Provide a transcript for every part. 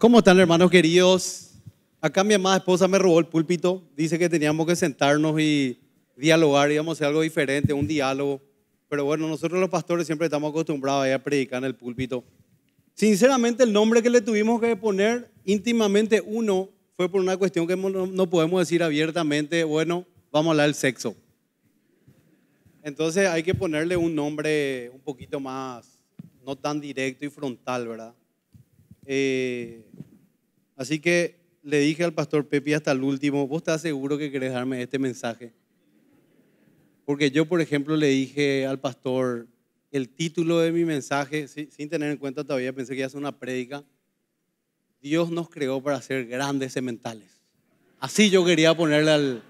¿Cómo están hermanos queridos? Acá mi amada esposa me robó el púlpito, dice que teníamos que sentarnos y dialogar, íbamos a hacer algo diferente, un diálogo. Pero bueno, nosotros los pastores siempre estamos acostumbrados a, a predicar en el púlpito. Sinceramente, el nombre que le tuvimos que poner íntimamente uno fue por una cuestión que no podemos decir abiertamente, bueno, vamos a hablar del sexo. Entonces hay que ponerle un nombre un poquito más, no tan directo y frontal, ¿verdad? Eh, así que le dije al pastor Pepi hasta el último, ¿vos estás seguro que querés darme este mensaje? Porque yo, por ejemplo, le dije al pastor el título de mi mensaje, sin tener en cuenta todavía, pensé que iba una prédica. Dios nos creó para ser grandes sementales. Así yo quería ponerle al,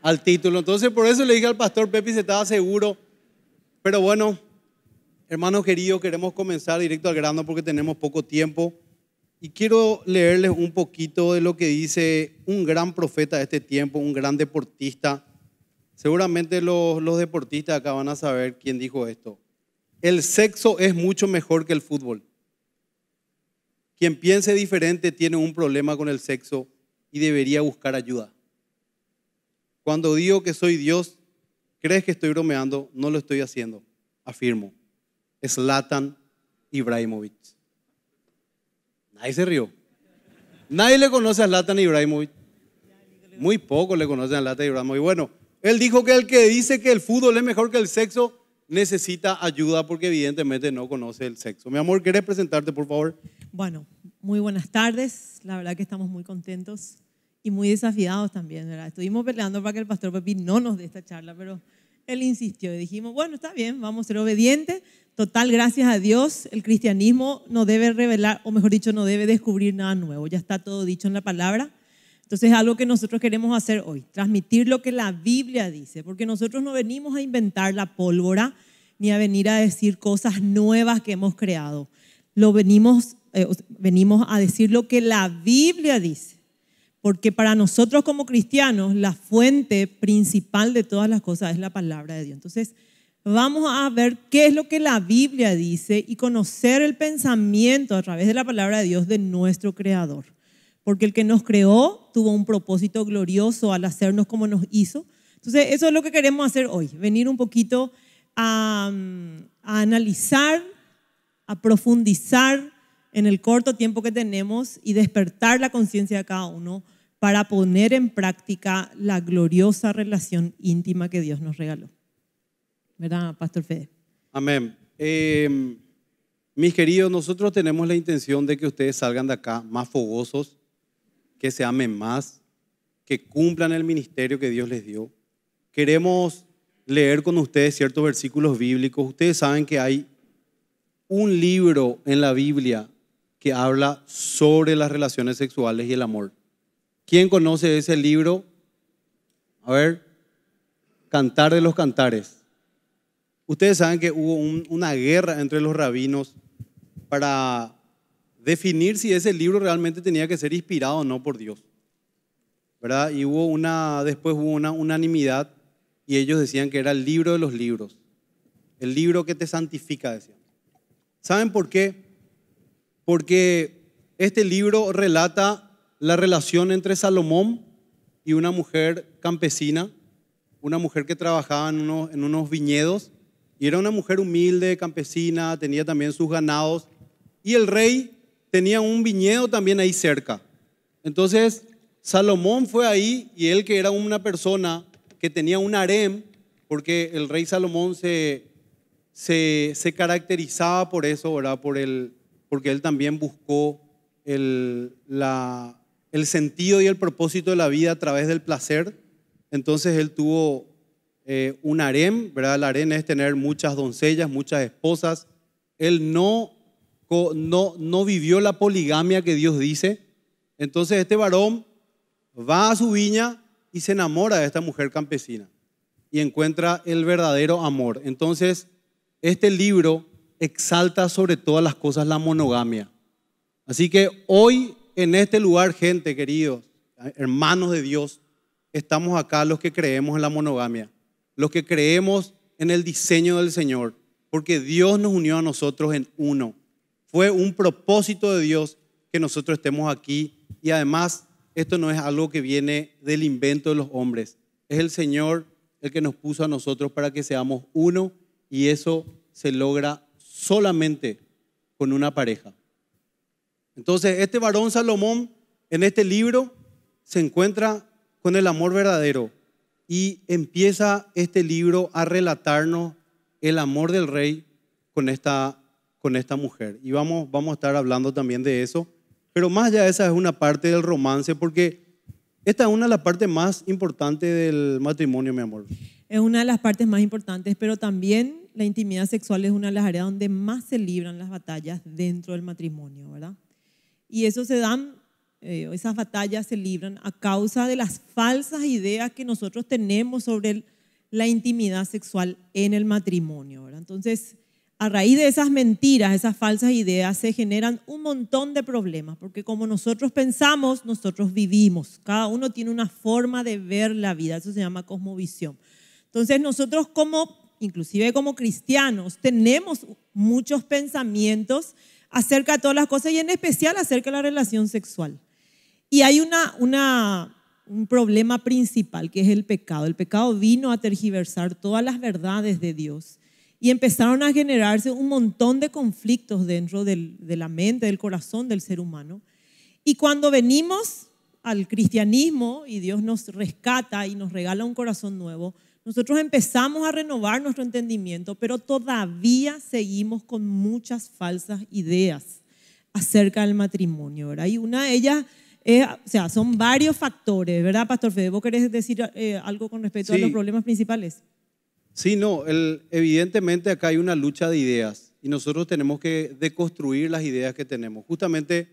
al título. Entonces, por eso le dije al pastor Pepi, se estaba seguro. Pero bueno, hermano queridos, queremos comenzar directo al grano porque tenemos poco tiempo. Y quiero leerles un poquito de lo que dice un gran profeta de este tiempo, un gran deportista. Seguramente los, deportistas acá van a saber quién dijo esto. El sexo es mucho mejor que el fútbol. Quien piense diferente tiene un problema con el sexo y debería buscar ayuda. Cuando digo que soy Dios, crees que estoy bromeando, no lo estoy haciendo, afirmo. Zlatan Ibrahimovic. Ahí se rió. Nadie le conoce a Zlatan Ibrahimovic. Muy poco le conocen a Zlatan Ibrahimovic. Bueno, él dijo que el que dice que el fútbol es mejor que el sexo necesita ayuda porque evidentemente no conoce el sexo. Mi amor, ¿quieres presentarte, por favor? Bueno, muy buenas tardes. La verdad que estamos muy contentos y muy desafiados también, ¿verdad? Estuvimos peleando para que el pastor Pepín no nos dé esta charla, pero él insistió y dijimos, bueno, está bien, vamos a ser obedientes, total, gracias a Dios, el cristianismo no debe revelar, o mejor dicho, no debe descubrir nada nuevo, ya está todo dicho en la palabra. Entonces es algo que nosotros queremos hacer hoy, transmitir lo que la Biblia dice, porque nosotros no venimos a inventar la pólvora ni a venir a decir cosas nuevas que hemos creado. Lo venimos, eh, venimos a decir lo que la Biblia dice, porque para nosotros como cristianos la fuente principal de todas las cosas es la palabra de Dios. Entonces, vamos a ver qué es lo que la Biblia dice y conocer el pensamiento a través de la palabra de Dios de nuestro Creador. Porque el que nos creó tuvo un propósito glorioso al hacernos como nos hizo. Entonces, eso es lo que queremos hacer hoy, venir un poquito a, analizar, a profundizar en el corto tiempo que tenemos y despertar la conciencia de cada uno para poner en práctica la gloriosa relación íntima que Dios nos regaló. ¿verdad, Pastor Fede? Amén. Em, mis queridos, nosotros tenemos la intención de que ustedes salgan de acá más fogosos, que se amen más, que cumplan el ministerio que Dios les dio. Queremos leer con ustedes ciertos versículos bíblicos. Ustedes saben que hay un libro en la Biblia que habla sobre las relaciones sexuales y el amor. ¿Quién conoce ese libro? A ver, Cantar de los Cantares. Ustedes saben que hubo una guerra entre los rabinos para definir si ese libro realmente tenía que ser inspirado o no por Dios. ¿Verdad? Y hubo una, después hubo una unanimidad y ellos decían que era el libro de los libros, el libro que te santifica, decían. ¿Saben por qué? Porque este libro relata la relación entre Salomón y una mujer campesina, una mujer que trabajaba en unos viñedos y era una mujer humilde, campesina, tenía también sus ganados. Y el rey tenía un viñedo también ahí cerca. Entonces, Salomón fue ahí y él que era una persona que tenía un harem, porque el rey Salomón se, se, caracterizaba por eso, ¿verdad? Por el, porque él también buscó el, la, el sentido y el propósito de la vida a través del placer. Entonces él tuvo eh, un harem, ¿verdad? El harem es tener muchas doncellas, muchas esposas. Él no, no, no vivió la poligamia que Dios dice. Entonces este varón va a su viña y se enamora de esta mujer campesina y encuentra el verdadero amor. Entonces, este libro exalta sobre todas las cosas la monogamia. Así que hoy en este lugar, gente, queridos, hermanos de Dios, estamos acá los que creemos en la monogamia los que creemos en el diseño del Señor, porque Dios nos unió a nosotros en uno. Fue un propósito de Dios que nosotros estemos aquí y además esto no es algo que viene del invento de los hombres, es el Señor el que nos puso a nosotros para que seamos uno y eso se logra solamente con una pareja. Entonces, este varón Salomón en este libro se encuentra con el amor verdadero, y empieza este libro a relatarnos el amor del rey con esta, con esta mujer. Y vamos, vamos a estar hablando también de eso. Pero más allá de esa es una parte del romance, porque esta es una de las partes más importantes del matrimonio, mi amor. Es una de las partes más importantes, pero también la intimidad sexual es una de las áreas donde más se libran las batallas dentro del matrimonio, ¿verdad? Y eso se dan eh, esas batallas se libran a causa de las falsas ideas que nosotros tenemos sobre la intimidad sexual en el matrimonio. Entonces, a raíz de esas mentiras, esas falsas ideas, se generan un montón de problemas, porque como nosotros pensamos, nosotros vivimos. Cada uno tiene una forma de ver la vida, eso se llama cosmovisión. Entonces nosotros como, inclusive como cristianos, tenemos muchos pensamientos acerca de todas las cosas y en especial acerca de la relación sexual. Y hay una, un problema principal que es el pecado. El pecado vino a tergiversar todas las verdades de Dios y empezaron a generarse un montón de conflictos dentro de la mente, del corazón del ser humano. Y cuando venimos al cristianismo y Dios nos rescata y nos regala un corazón nuevo, nosotros empezamos a renovar nuestro entendimiento, pero todavía seguimos con muchas falsas ideas acerca del matrimonio. ¿verdad? Y una de ellas eh, o sea, son varios factores, ¿verdad, Pastor Fede? ¿Vos querés decir eh, algo con respecto a los problemas principales? Sí, no, el, evidentemente acá hay una lucha de ideas y nosotros tenemos que deconstruir las ideas que tenemos. Justamente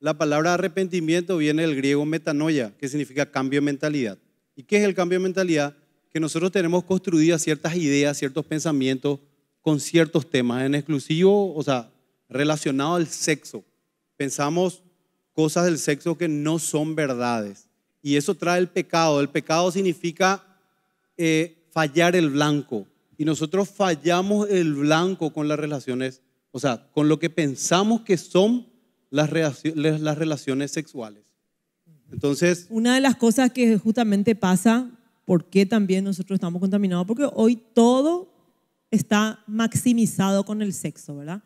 la palabra arrepentimiento viene del griego metanoia, que significa cambio de mentalidad. ¿Y qué es el cambio de mentalidad? Que nosotros tenemos construidas ciertas ideas, ciertos pensamientos con ciertos temas, en exclusivo, o sea, relacionado al sexo. Pensamos cosas del sexo que no son verdades. Y eso trae el pecado. El pecado significa eh, fallar el blanco. Y nosotros fallamos el blanco con las relaciones, o sea, con lo que pensamos que son las, las relaciones sexuales. Entonces... Una de las cosas que justamente pasa, ¿por qué también nosotros estamos contaminados? Porque hoy todo está maximizado con el sexo, ¿verdad?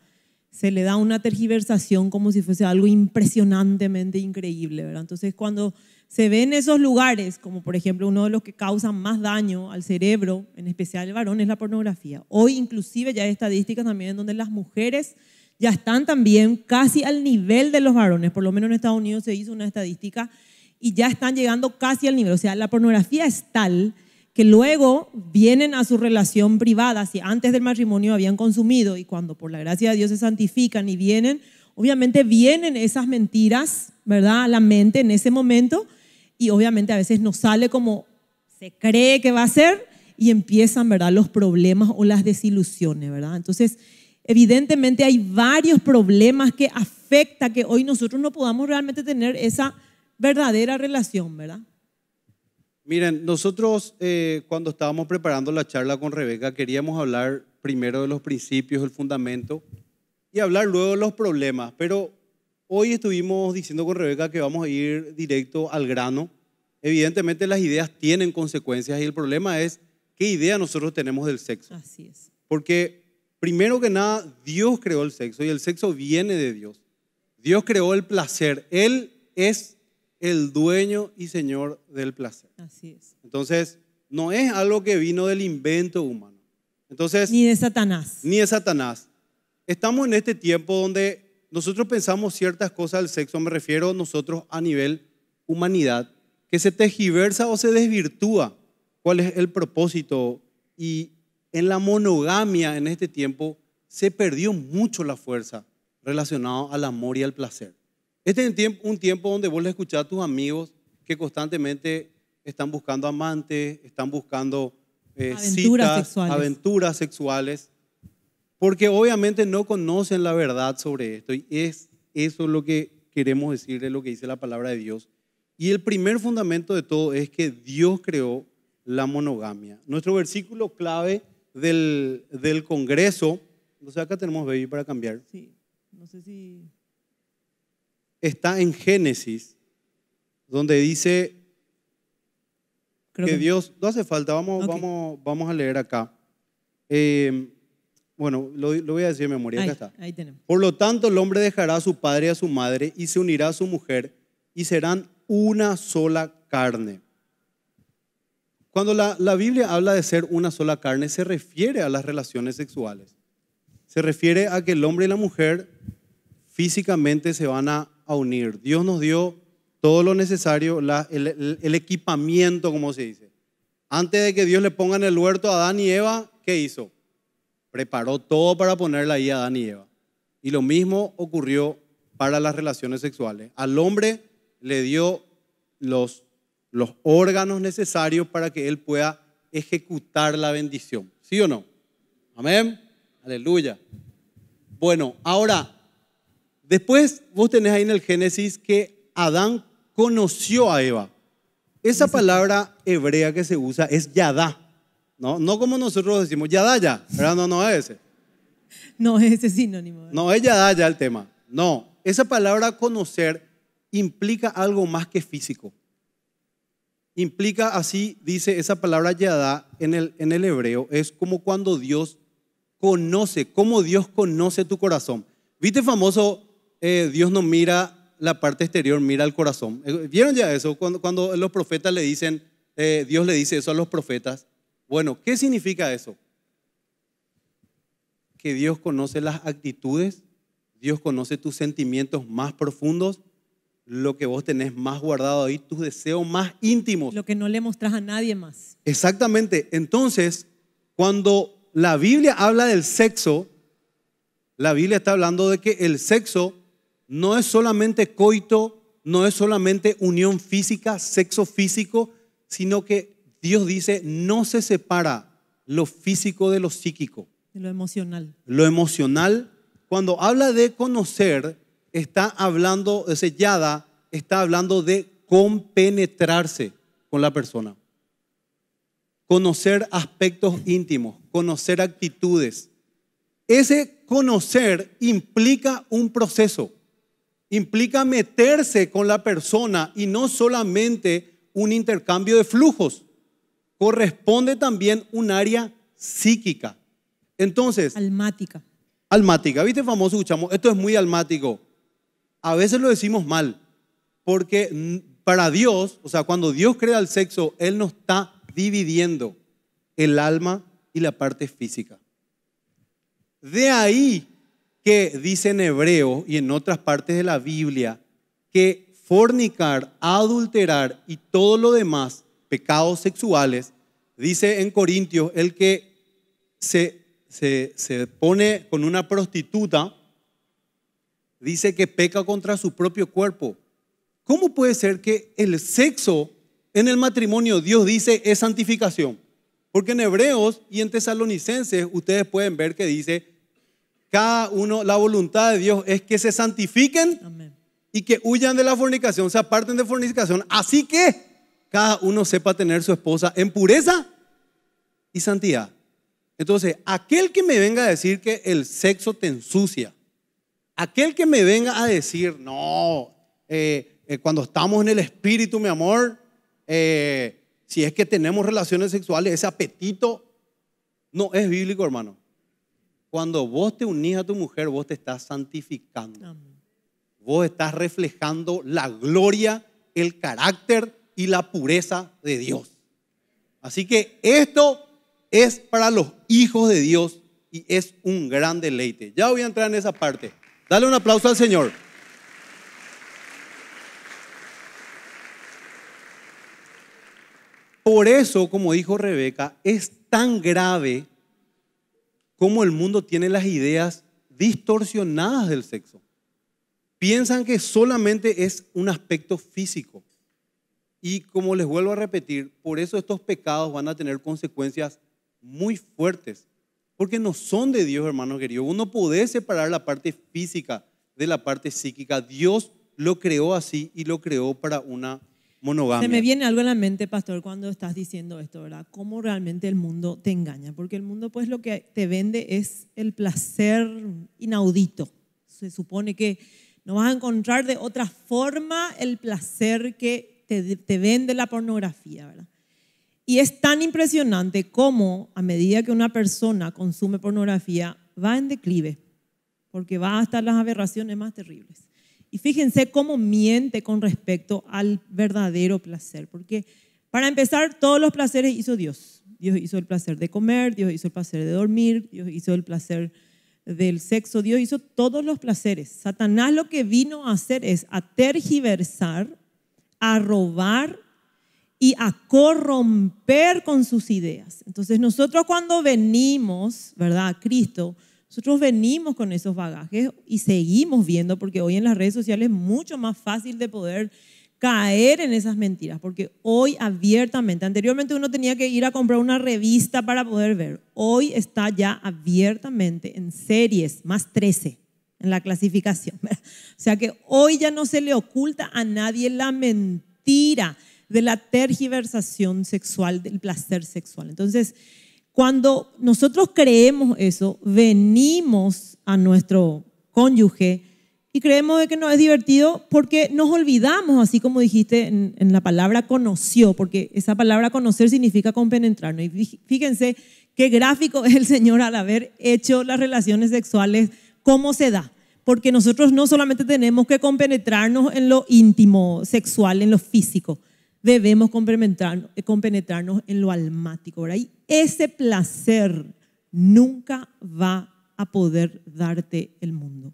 se le da una tergiversación como si fuese algo impresionantemente increíble, ¿verdad? Entonces, cuando se ven esos lugares, como por ejemplo uno de los que causan más daño al cerebro, en especial el varón, es la pornografía. Hoy inclusive ya hay estadísticas también en donde las mujeres ya están también casi al nivel de los varones, por lo menos en Estados Unidos se hizo una estadística y ya están llegando casi al nivel, o sea, la pornografía es tal que luego vienen a su relación privada, si antes del matrimonio habían consumido y cuando por la gracia de Dios se santifican y vienen, obviamente vienen esas mentiras, ¿verdad?, a la mente en ese momento y obviamente a veces no sale como se cree que va a ser y empiezan, ¿verdad?, los problemas o las desilusiones, ¿verdad? Entonces, evidentemente hay varios problemas que afecta que hoy nosotros no podamos realmente tener esa verdadera relación, ¿verdad? Miren, nosotros eh, cuando estábamos preparando la charla con Rebeca queríamos hablar primero de los principios, el fundamento, y hablar luego de los problemas, pero hoy estuvimos diciendo con Rebeca que vamos a ir directo al grano. Evidentemente las ideas tienen consecuencias y el problema es qué idea nosotros tenemos del sexo. Así es. Porque primero que nada, Dios creó el sexo y el sexo viene de Dios. Dios creó el placer. Él es el dueño y señor del placer. Así es. Entonces, no es algo que vino del invento humano. Entonces, ni de Satanás. Ni de Satanás. Estamos en este tiempo donde nosotros pensamos ciertas cosas del sexo, me refiero nosotros a nivel humanidad, que se tejiversa o se desvirtúa cuál es el propósito. Y en la monogamia en este tiempo se perdió mucho la fuerza relacionada al amor y al placer. Este es un tiempo donde vos le escuchás a tus amigos que constantemente están buscando amantes, están buscando eh, aventuras sexuales. porque obviamente no conocen la verdad sobre esto. Y es eso lo que queremos decirle, lo que dice la palabra de Dios. Y el primer fundamento de todo es que Dios creó la monogamia. Nuestro versículo clave del, del Congreso, sé acá tenemos baby para cambiar. Sí, no sé si está en Génesis, donde dice que, Dios, no hace falta, vamos, vamos, vamos a leer acá. Em, bueno, lo, voy a decir de memoria, acá está. Por lo tanto, el hombre dejará a su padre y a su madre y se unirá a su mujer y serán una sola carne. Cuando la, la Biblia habla de ser una sola carne, se refiere a las relaciones sexuales. Se refiere a que el hombre y la mujer físicamente se van a unir. Dios nos dio todo lo necesario, el, equipamiento, como se dice. Antes de que Dios le ponga en el huerto a Adán y Eva, ¿qué hizo? Preparó todo para ponerla ahí a Adán y Eva. Y lo mismo ocurrió para las relaciones sexuales. Al hombre le dio los, los órganos necesarios para que él pueda ejecutar la bendición. ¿Sí o no? Amén. Aleluya. Bueno, ahora Después vos tenés ahí en el Génesis que Adán conoció a Eva. Esa palabra hebrea que se usa es yadá, ¿no? No como nosotros decimos yadá ya, No, no es ese. No es ese sinónimo. No es yadá ya el tema. No, esa palabra conocer implica algo más que físico. Implica, así dice esa palabra yadá en el, en el hebreo, es como cuando Dios conoce, como Dios conoce tu corazón. ¿Viste famoso eh, Dios no mira la parte exterior, mira el corazón. Eh, ¿Vieron ya eso? Cuando, los profetas le dicen, eh, Dios le dice eso a los profetas. Bueno, ¿qué significa eso? Que Dios conoce las actitudes, Dios conoce tus sentimientos más profundos, lo que vos tenés más guardado ahí, tus deseos más íntimos. Lo que no le mostrás a nadie más. Exactamente. Entonces, cuando la Biblia habla del sexo, la Biblia está hablando de que el sexo no es solamente coito, no es solamente unión física, sexo físico, sino que Dios dice, no se separa lo físico de lo psíquico. De lo emocional. Lo emocional, cuando habla de conocer, está hablando, de sellada, está hablando de compenetrarse con la persona. Conocer aspectos íntimos, conocer actitudes. Ese conocer implica un proceso implica meterse con la persona y no solamente un intercambio de flujos. Corresponde también un área psíquica. Entonces. Almática. Almática. ¿Viste famoso? Escuchamos. Esto es muy almático. A veces lo decimos mal. Porque para Dios, o sea, cuando Dios crea el sexo, Él no está dividiendo el alma y la parte física. De ahí dice en hebreo y en otras partes de la Biblia que fornicar, adulterar y todo lo demás, pecados sexuales, dice en Corintios, el que se, se, se pone con una prostituta, dice que peca contra su propio cuerpo. ¿Cómo puede ser que el sexo en el matrimonio, Dios dice, es santificación? Porque en Hebreos y en Tesalonicenses ustedes pueden ver que dice cada uno, la voluntad de Dios es que se santifiquen y que huyan de la fornicación, se aparten de fornicación. Así que cada uno sepa tener su esposa en pureza y santidad. Entonces, aquel que me venga a decir que el sexo te ensucia, aquel que me venga a decir, no, eh, eh, cuando estamos en el espíritu, mi amor, eh, si es que tenemos relaciones sexuales, ese apetito no es bíblico, hermano. Cuando vos te unís a tu mujer, vos te estás santificando. Vos estás reflejando la gloria, el carácter y la pureza de Dios. Así que esto es para los hijos de Dios y es un gran deleite. Ya voy a entrar en esa parte. Dale un aplauso al Señor. Por eso, como dijo Rebeca, es tan grave cómo el mundo tiene las ideas distorsionadas del sexo. Piensan que solamente es un aspecto físico. Y como les vuelvo a repetir, por eso estos pecados van a tener consecuencias muy fuertes, porque no son de Dios, hermano querido. Uno puede separar la parte física de la parte psíquica. Dios lo creó así y lo creó para una se me viene algo en la mente, pastor, cuando estás diciendo esto, ¿verdad? ¿Cómo realmente el mundo te engaña? Porque el mundo, pues, lo que te vende es el placer inaudito. Se supone que no vas a encontrar de otra forma el placer que te, vende la pornografía, ¿verdad? Y es tan impresionante como a medida que una persona consume pornografía va en declive, porque va hasta las aberraciones más terribles. Y fíjense cómo miente con respecto al verdadero placer, porque para empezar, todos los placeres hizo Dios. Dios hizo el placer de comer, Dios hizo el placer de dormir, Dios hizo el placer del sexo, Dios hizo todos los placeres. Satanás lo que vino a hacer es a tergiversar, a robar y a corromper con sus ideas. Entonces nosotros cuando venimos, ¿verdad? A Cristo, nosotros venimos con esos bagajes y seguimos viendo, porque hoy en las redes sociales es mucho más fácil de poder caer en esas mentiras, porque hoy abiertamente, anteriormente uno tenía que ir a comprar una revista para poder ver, hoy está ya abiertamente en series, más 13 en la clasificación. O sea que hoy ya no se le oculta a nadie la mentira de la tergiversación sexual, del placer sexual. Entonces, cuando nosotros creemos eso, venimos a nuestro cónyuge y creemos de que no es divertido porque nos olvidamos, así como dijiste en, la palabra conoció, porque esa palabra conocer significa compenetrarnos. Y fíjense qué gráfico es el Señor al haber hecho las relaciones sexuales, cómo se da. Porque nosotros no solamente tenemos que compenetrarnos en lo íntimo, sexual, en lo físico, debemos compenetrarnos, compenetrarnos en lo almático. ¿verdad? ese placer nunca va a poder darte el mundo.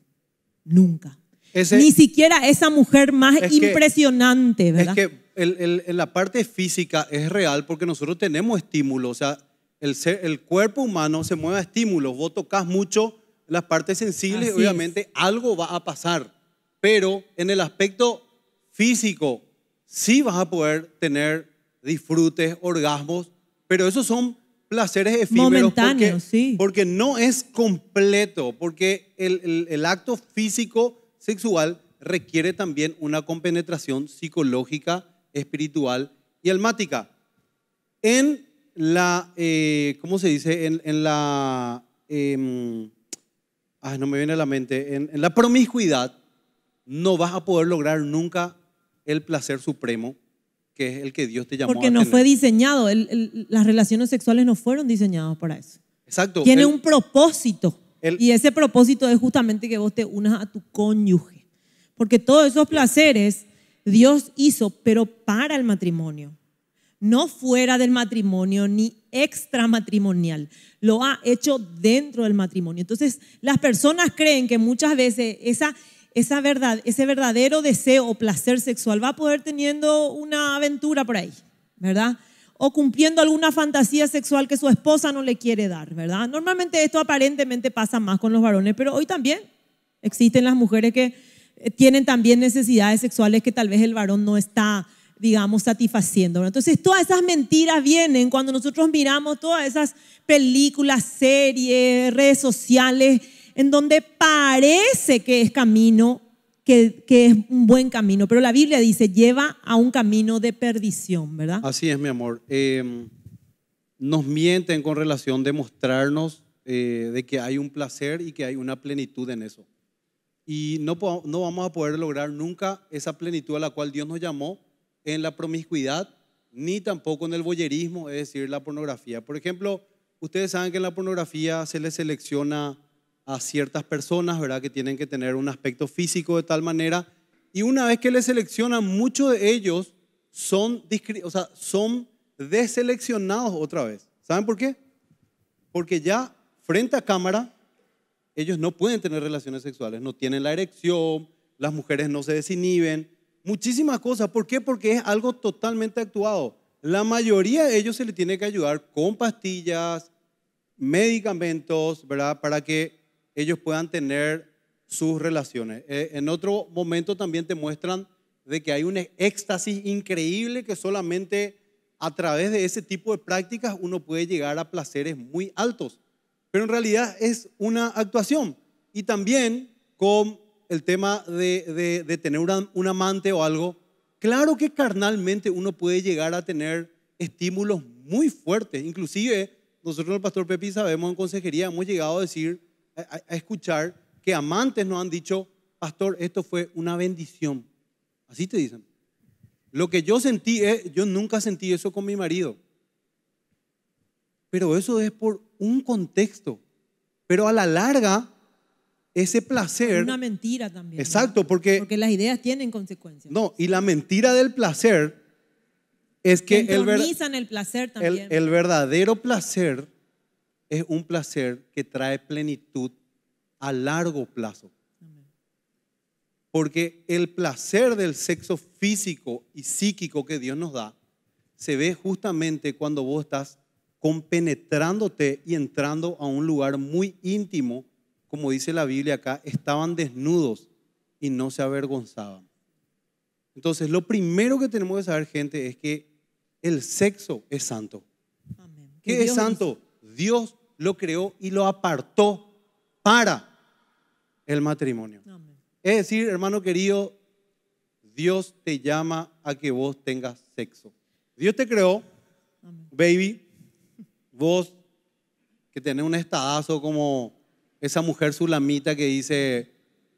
Nunca. Ni siquiera esa mujer más impresionante, ¿verdad? Es que el, la parte física es real porque nosotros tenemos estímulos. O sea, el, el, cuerpo humano se mueve a estímulos. Vos tocas mucho las partes sensibles, y obviamente algo va a pasar. Pero en el aspecto físico, sí vas a poder tener disfrutes, orgasmos, pero esos son placeres efímeros. porque, no es completo, porque el, acto físico sexual requiere también una compenetración psicológica, espiritual y almática. En la, eh, ¿cómo se dice? En, la, em, no me viene a la mente, en la promiscuidad no vas a poder lograr nunca el placer supremo que es el que Dios te llamó Porque no fue diseñado, las relaciones sexuales no fueron diseñadas para eso. Exacto. Tiene un propósito. y ese propósito es justamente que vos te unas a tu cónyuge. Porque todos esos placeres Dios hizo, pero para el matrimonio. No fuera del matrimonio ni extramatrimonial. Lo ha hecho dentro del matrimonio. Entonces, las personas creen que muchas veces esa verdad, ese verdadero deseo o placer sexual, va a poder teniendo una aventura por ahí, ¿verdad? O cumpliendo alguna fantasía sexual que su esposa no le quiere dar, ¿verdad? Normalmente esto aparentemente pasa más con los varones, pero hoy también existen las mujeres que eh, tienen también necesidades sexuales que tal vez el varón no está, digamos, satisfaciendo. Entonces, todas esas mentiras vienen cuando nosotros miramos todas esas películas, series, redes sociales en donde parece que es camino, que, que, es un buen camino, pero la Biblia dice lleva a un camino de perdición, ¿verdad? Así es, mi amor. Em, nos mienten con relación de mostrarnos eh, de que hay un placer y que hay una plenitud en eso. Y no, no vamos a poder lograr nunca esa plenitud a la cual Dios nos llamó en la promiscuidad ni tampoco en el boyerismo, es decir, la pornografía. Por ejemplo, ustedes saben que en la pornografía se le selecciona a ciertas personas, ¿verdad? Que tienen que tener un aspecto físico de tal manera. Y una vez que les seleccionan, muchos de ellos son, o sea, deseleccionados otra vez. ¿Saben por qué? Porque ya frente a cámara, ellos no pueden tener relaciones sexuales, no tienen la erección, las mujeres no se desinhiben, muchísimas cosas. ¿Por qué? Porque es algo totalmente actuado. La mayoría de ellos se les tiene que ayudar con pastillas, medicamentos, ¿verdad? Para que ellos puedan tener sus relaciones. Eh, en otro momento también te muestran de que hay un éxtasis increíble que solamente a través de ese tipo de prácticas uno puede llegar a placeres muy altos. Pero en realidad es una actuación. Y también con el tema de, tener un amante o algo, claro que carnalmente uno puede llegar a tener estímulos muy fuertes. Inclusive nosotros el pastor Pepi sabemos en consejería, hemos llegado a decir a, escuchar que amantes nos han dicho, pastor, esto fue una bendición. Así te dicen. Lo que yo sentí e, yo nunca sentí eso con mi marido. Pero eso es por un contexto. Pero a la larga, ese placer. Es Una mentira también. Exacto, porque. Porque las ideas tienen consecuencias. No, y la mentira del placer es que. El, el placer también. el verdadero placer es un placer que trae plenitud a largo plazo. Porque el placer del sexo físico y psíquico que Dios nos da se ve justamente cuando vos estás compenetrándote y entrando a un lugar muy íntimo, como dice la Biblia acá, estaban desnudos y no se avergonzaban. Entonces, lo primero que tenemos que saber, gente, es que el sexo es santo. Amén. ¿Qué es santo? Dios lo creó y lo apartó para el matrimonio. Es decir, hermano querido, Dios te llama a que vos tengas sexo. Dios te creó, baby, vos que tenés un estadazo como esa mujer sulamita que dice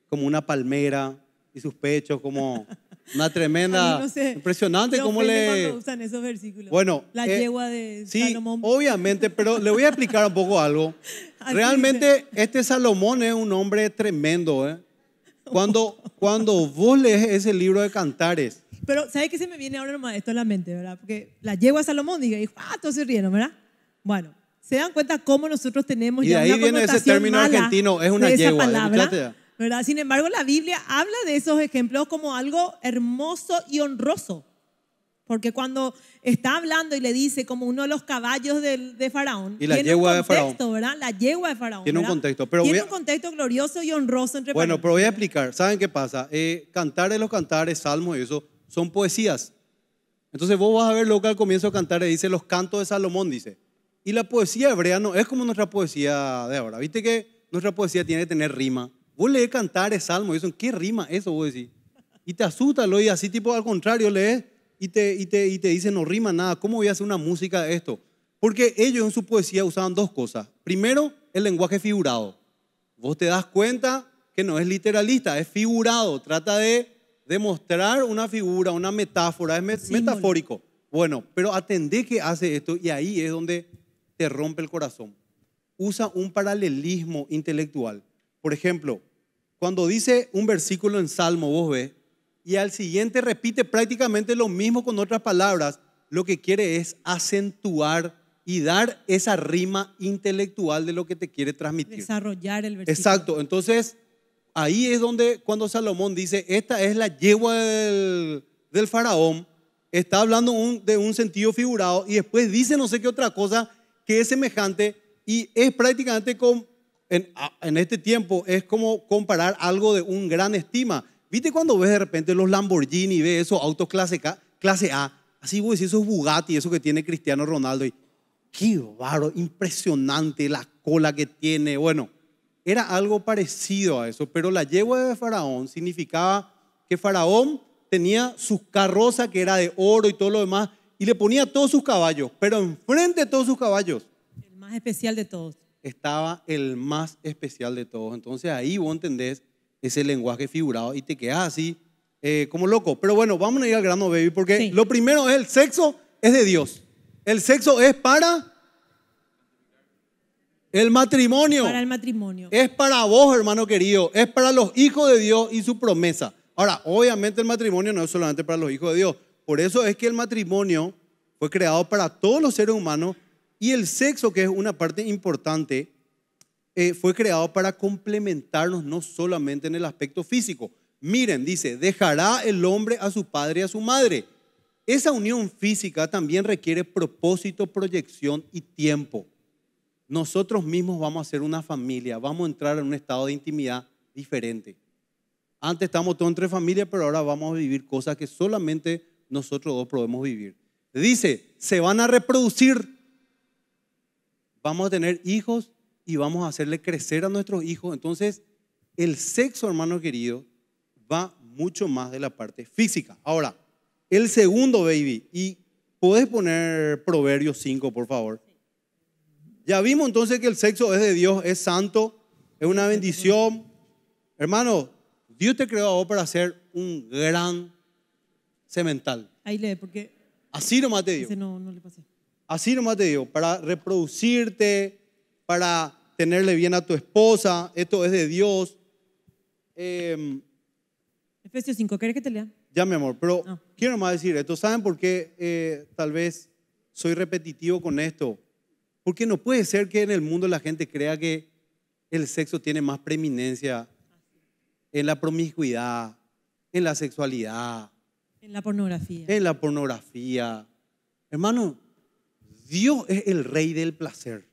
como una palmera y sus pechos como Una tremenda. impresionante cómo le. usan esos versículos. Bueno. La eh, yegua de sí, Obviamente, pero le voy a explicar un poco algo. Realmente, este Salomón es un hombre tremendo. ¿eh? Cuando, cuando vos lees ese libro de cantares. Pero, ¿sabes qué se me viene ahora nomás esto a la mente, verdad? Porque la yegua de Salomón, diga, ¡ah! Todos se rieron, ¿verdad? Bueno, se dan cuenta cómo nosotros tenemos. Y ya ahí viene ese término argentino, es una palabra, sin embargo, la Biblia habla de esos ejemplos como algo hermoso y honroso. Porque cuando está hablando y le dice como uno de los caballos de, Faraón. Y la yegua un contexto, de Faraón. ¿verdad? La yegua de Faraón. Tiene un contexto. Pero tiene un contexto glorioso y honroso entre Bueno, pero voy a explicar. ¿Saben qué pasa? Eh, cantar de los cantares, salmos y eso, son poesías. Entonces vos vas a ver lo que al comienzo de cantares dice los cantos de Salomón, dice. Y la poesía hebrea no es como nuestra poesía de ahora. Viste que nuestra poesía tiene que tener rima, Vos lees cantar salmo y dicen, ¿qué rima eso? Vos decís. Y te asusta, lo y así tipo al contrario lees y te, y te, no rima nada, ¿cómo voy a hacer una música de esto? Porque ellos en su poesía usaban dos cosas. Primero, el lenguaje figurado. Vos te das cuenta que no es literalista, es figurado, trata de demostrar una figura, una metáfora, es metafórico. Bueno, pero atendé que hace esto y ahí es donde te rompe el corazón. Usa un paralelismo intelectual. Por ejemplo, cuando dice un versículo en Salmo, vos ves, y al siguiente repite prácticamente lo mismo con otras palabras, lo que quiere es acentuar y dar esa rima intelectual de lo que te quiere transmitir. Desarrollar el versículo. Exacto, entonces ahí es donde cuando Salomón dice, esta es la yegua del, faraón, está hablando de un sentido figurado y después dice no sé qué otra cosa que es semejante y es prácticamente con en, este tiempo es como comparar algo de un gran estima. ¿Viste cuando ves de repente los Lamborghini, ves esos autos clase, A? Así vos si esos Bugatti, eso que tiene Cristiano Ronaldo. Y, qué baro, impresionante la cola que tiene. Bueno, era algo parecido a eso, pero la yegua de Faraón significaba que Faraón tenía su carroza que era de oro y todo lo demás, y le ponía todos sus caballos, pero enfrente de todos sus caballos. El más especial de todos estaba el más especial de todos. Entonces ahí vos entendés ese lenguaje figurado y te quedás así eh, como loco. Pero bueno, vamos a ir al grano, baby, porque lo primero es el sexo es de Dios. El sexo es para el matrimonio. Para el matrimonio. Es para vos, hermano querido. Es para los hijos de Dios y su promesa. Ahora, obviamente el matrimonio no es solamente para los hijos de Dios. Por eso es que el matrimonio fue creado para todos los seres humanos y el sexo, que es una parte importante, eh, fue creado para complementarnos no solamente en el aspecto físico. Miren, dice, dejará el hombre a su padre y a su madre. Esa unión física también requiere propósito, proyección y tiempo. Nosotros mismos vamos a ser una familia, vamos a entrar en un estado de intimidad diferente. Antes estamos todos entre familias, pero ahora vamos a vivir cosas que solamente nosotros dos podemos vivir. Dice, se van a reproducir vamos a tener hijos y vamos a hacerle crecer a nuestros hijos. Entonces, el sexo, hermano querido, va mucho más de la parte física. Ahora, el segundo, baby, y puedes poner Proverbios 5, por favor. Ya vimos entonces que el sexo es de Dios, es santo, es una bendición. Hermano, Dios te creó a vos para ser un gran semental. Ahí lee, porque... Así lo te Dios. no le pasé. Así nomás te digo, para reproducirte, para tenerle bien a tu esposa, esto es de Dios. Eh, Efesios 5, ¿querés que te lea? Ya, mi amor, pero ah. quiero nomás decir esto. ¿Saben por qué eh, tal vez soy repetitivo con esto? Porque no puede ser que en el mundo la gente crea que el sexo tiene más preeminencia en la promiscuidad, en la sexualidad. En la pornografía. En la pornografía. Hermano, Dios es el rey del placer.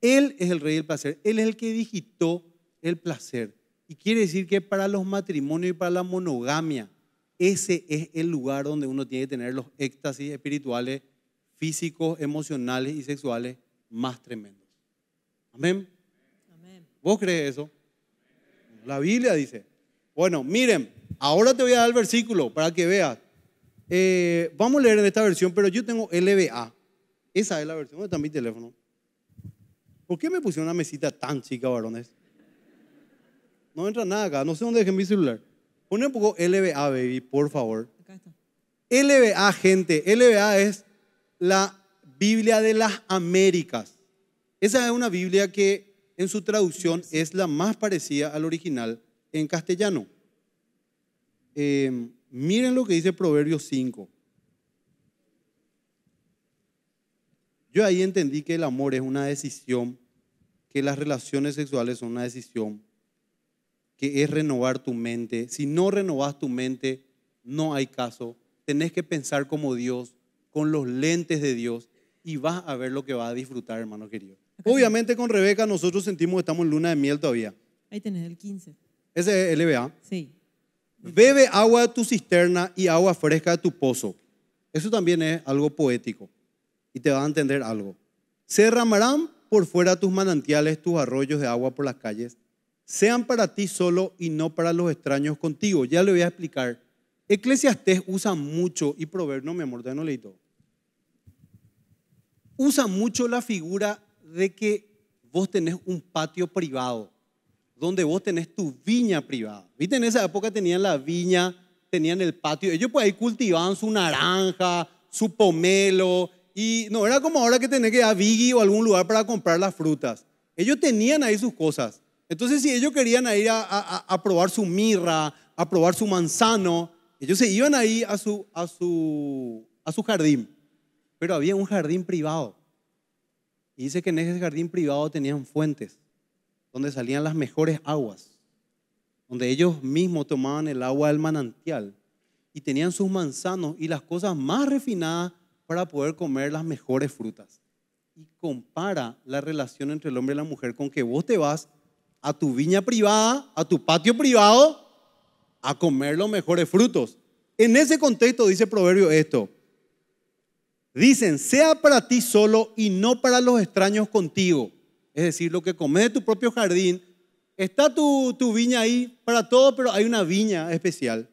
Él es el rey del placer. Él es el que digitó el placer. Y quiere decir que para los matrimonios y para la monogamia, ese es el lugar donde uno tiene que tener los éxtasis espirituales, físicos, emocionales y sexuales más tremendos. Amén. Amén. ¿Vos crees eso? La Biblia dice. Bueno, miren, ahora te voy a dar el versículo para que veas. Eh, vamos a leer en esta versión, pero yo tengo LBA. Esa es la versión. ¿Dónde está mi teléfono? ¿Por qué me pusieron una mesita tan chica, varones? No entra nada acá. No sé dónde dejé mi celular. Pone un poco LBA, baby, por favor. LBA, gente. LBA es la Biblia de las Américas. Esa es una Biblia que en su traducción es la más parecida al original en castellano. Eh, miren lo que dice Proverbios 5. Yo ahí entendí que el amor es una decisión, que las relaciones sexuales son una decisión, que es renovar tu mente. Si no renovas tu mente, no hay caso. Tenés que pensar como Dios, con los lentes de Dios, y vas a ver lo que vas a disfrutar, hermano querido. Obviamente con Rebeca nosotros sentimos que estamos en luna de miel todavía. Ahí tenés el 15. Ese es LBA. Sí. Bebe agua de tu cisterna y agua fresca de tu pozo. Eso también es algo poético y te va a entender algo. Se derramarán por fuera tus manantiales, tus arroyos de agua por las calles. Sean para ti solo y no para los extraños contigo. Ya le voy a explicar. Eclesiastés usa mucho, y Proverbio, no, mi amor, te no leí todo. Usa mucho la figura de que vos tenés un patio privado, donde vos tenés tu viña privada. Viste, en esa época tenían la viña, tenían el patio. Ellos por ahí cultivaban su naranja, su pomelo, y no era como ahora que tenés que ir a Biggie o algún lugar para comprar las frutas. Ellos tenían ahí sus cosas. Entonces, si ellos querían ir a, probar su mirra, a probar su manzano, ellos se iban ahí a su, a su, a su jardín. Pero había un jardín privado. Y dice que en ese jardín privado tenían fuentes donde salían las mejores aguas, donde ellos mismos tomaban el agua del manantial y tenían sus manzanos y las cosas más refinadas para poder comer las mejores frutas. Y compara la relación entre el hombre y la mujer con que vos te vas a tu viña privada, a tu patio privado, a comer los mejores frutos. En ese contexto dice el Proverbio esto. Dicen, sea para ti solo y no para los extraños contigo. Es decir, lo que comes de tu propio jardín, está tu, tu viña ahí para todo, pero hay una viña especial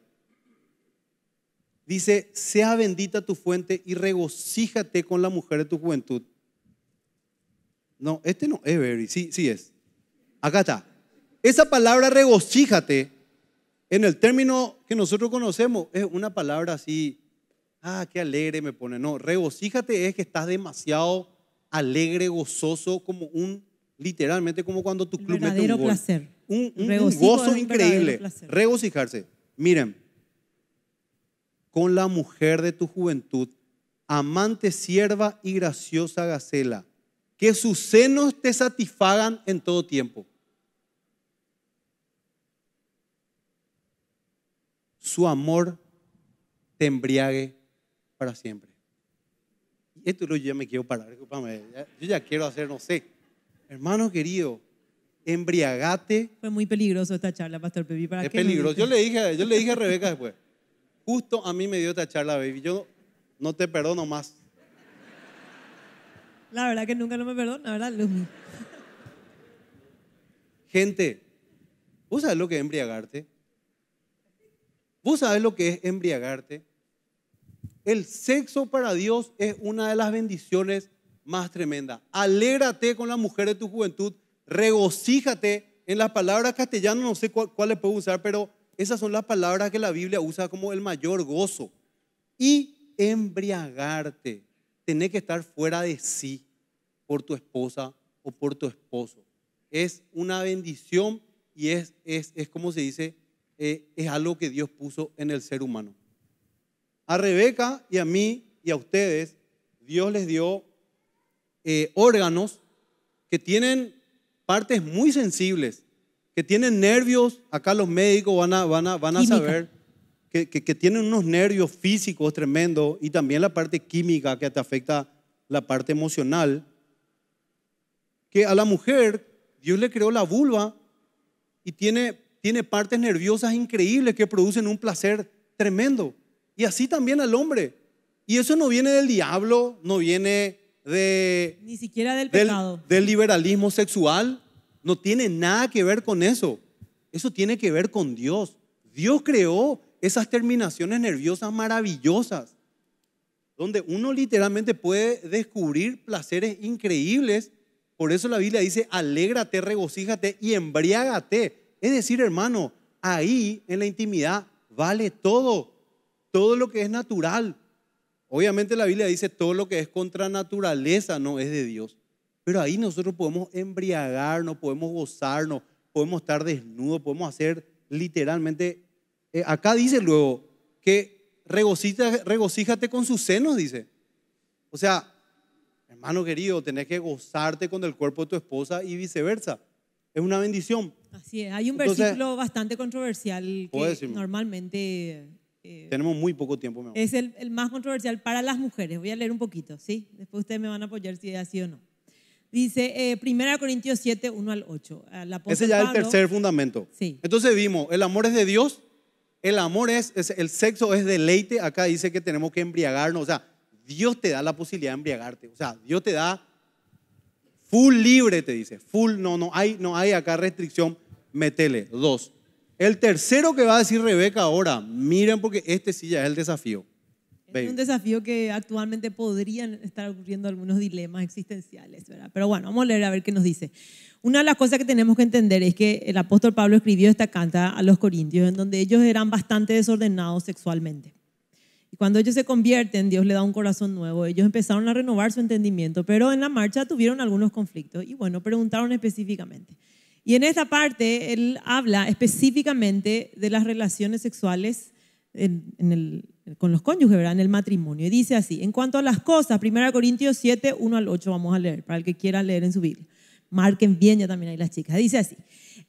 dice, sea bendita tu fuente y regocíjate con la mujer de tu juventud. No, este no es Berry, sí, sí es. Acá está. Esa palabra regocíjate, en el término que nosotros conocemos, es una palabra así, ah, qué alegre me pone. No, regocíjate es que estás demasiado alegre, gozoso, como un, literalmente como cuando tu club mete un gol. Un, un gozo increíble. Regocijarse. Miren, con la mujer de tu juventud, amante sierva y graciosa gacela, que sus senos te satisfagan en todo tiempo. Su amor te embriague para siempre. Esto yo ya me quiero parar, yo ya quiero hacer, no sé. Hermano querido, embriagate. Fue muy peligroso esta charla, Pastor Pepi. ¿para es peligroso. Yo le, dije, yo le dije a Rebeca después. Justo a mí me dio esta charla, baby. Yo no te perdono más. La verdad que nunca no me perdono, la ¿verdad, Gente, ¿vos sabés lo que es embriagarte? ¿Vos sabés lo que es embriagarte? El sexo para Dios es una de las bendiciones más tremendas. Alégrate con la mujer de tu juventud, regocíjate. En las palabras castellanas no sé cuáles puedo usar, pero esas son las palabras que la Biblia usa como el mayor gozo. Y embriagarte. Tener que estar fuera de sí por tu esposa o por tu esposo. Es una bendición y es, es, como se dice, eh, es algo que Dios puso en el ser humano. A Rebeca y a mí y a ustedes, Dios les dio eh, órganos que tienen partes muy sensibles que tienen nervios, acá los médicos van a, van van a saber que, que, tienen unos nervios físicos tremendos y también la parte química que te afecta la parte emocional, que a la mujer Dios le creó la vulva y tiene, tiene partes nerviosas increíbles que producen un placer tremendo. Y así también al hombre. Y eso no viene del diablo, no viene de... Ni siquiera del pecado. del liberalismo sexual, no tiene nada que ver con eso. Eso tiene que ver con Dios. Dios creó esas terminaciones nerviosas maravillosas, donde uno literalmente puede descubrir placeres increíbles. Por eso la Biblia dice, alégrate, regocíjate y embriágate. Es decir, hermano, ahí en la intimidad vale todo, todo lo que es natural. Obviamente la Biblia dice todo lo que es contra naturaleza no es de Dios. Pero ahí nosotros podemos embriagarnos, podemos gozarnos, podemos estar desnudos, podemos hacer literalmente. Eh, acá dice luego que regocíjate con sus senos, dice. O sea, hermano querido, tenés que gozarte con el cuerpo de tu esposa y viceversa. Es una bendición. Así es, hay un versículo bastante controversial que normalmente... Eh, Tenemos muy poco tiempo. Mi Es el, más controversial para las mujeres. Voy a leer un poquito, ¿sí? Después ustedes me van a apoyar si es así o no. Dice 1 eh, Corintios 7, 1 al 8. Ese ya es el tercer fundamento. Sí. Entonces vimos, el amor es de Dios, el amor es, el sexo es deleite. Acá dice que tenemos que embriagarnos. O sea, Dios te da la posibilidad de embriagarte. O sea, Dios te da full libre, te dice. Full, no, no hay, no hay acá restricción. Metele. Dos. El tercero que va a decir Rebeca ahora, miren porque este sí ya es el desafío. Es un desafío que actualmente podrían estar ocurriendo algunos dilemas existenciales, ¿verdad? Pero bueno, vamos a leer a ver qué nos dice. Una de las cosas que tenemos que entender es que el apóstol Pablo escribió esta canta a los corintios, en donde ellos eran bastante desordenados sexualmente. Y cuando ellos se convierten, Dios le da un corazón nuevo. Ellos empezaron a renovar su entendimiento, pero en la marcha tuvieron algunos conflictos. Y bueno, preguntaron específicamente. Y en esta parte, él habla específicamente de las relaciones sexuales en, en el con los cónyuges, verán, En el matrimonio. Y dice así, en cuanto a las cosas, 1 Corintios 7, 1 al 8 vamos a leer, para el que quiera leer en su Biblia. Marquen bien ya también ahí las chicas. Dice así,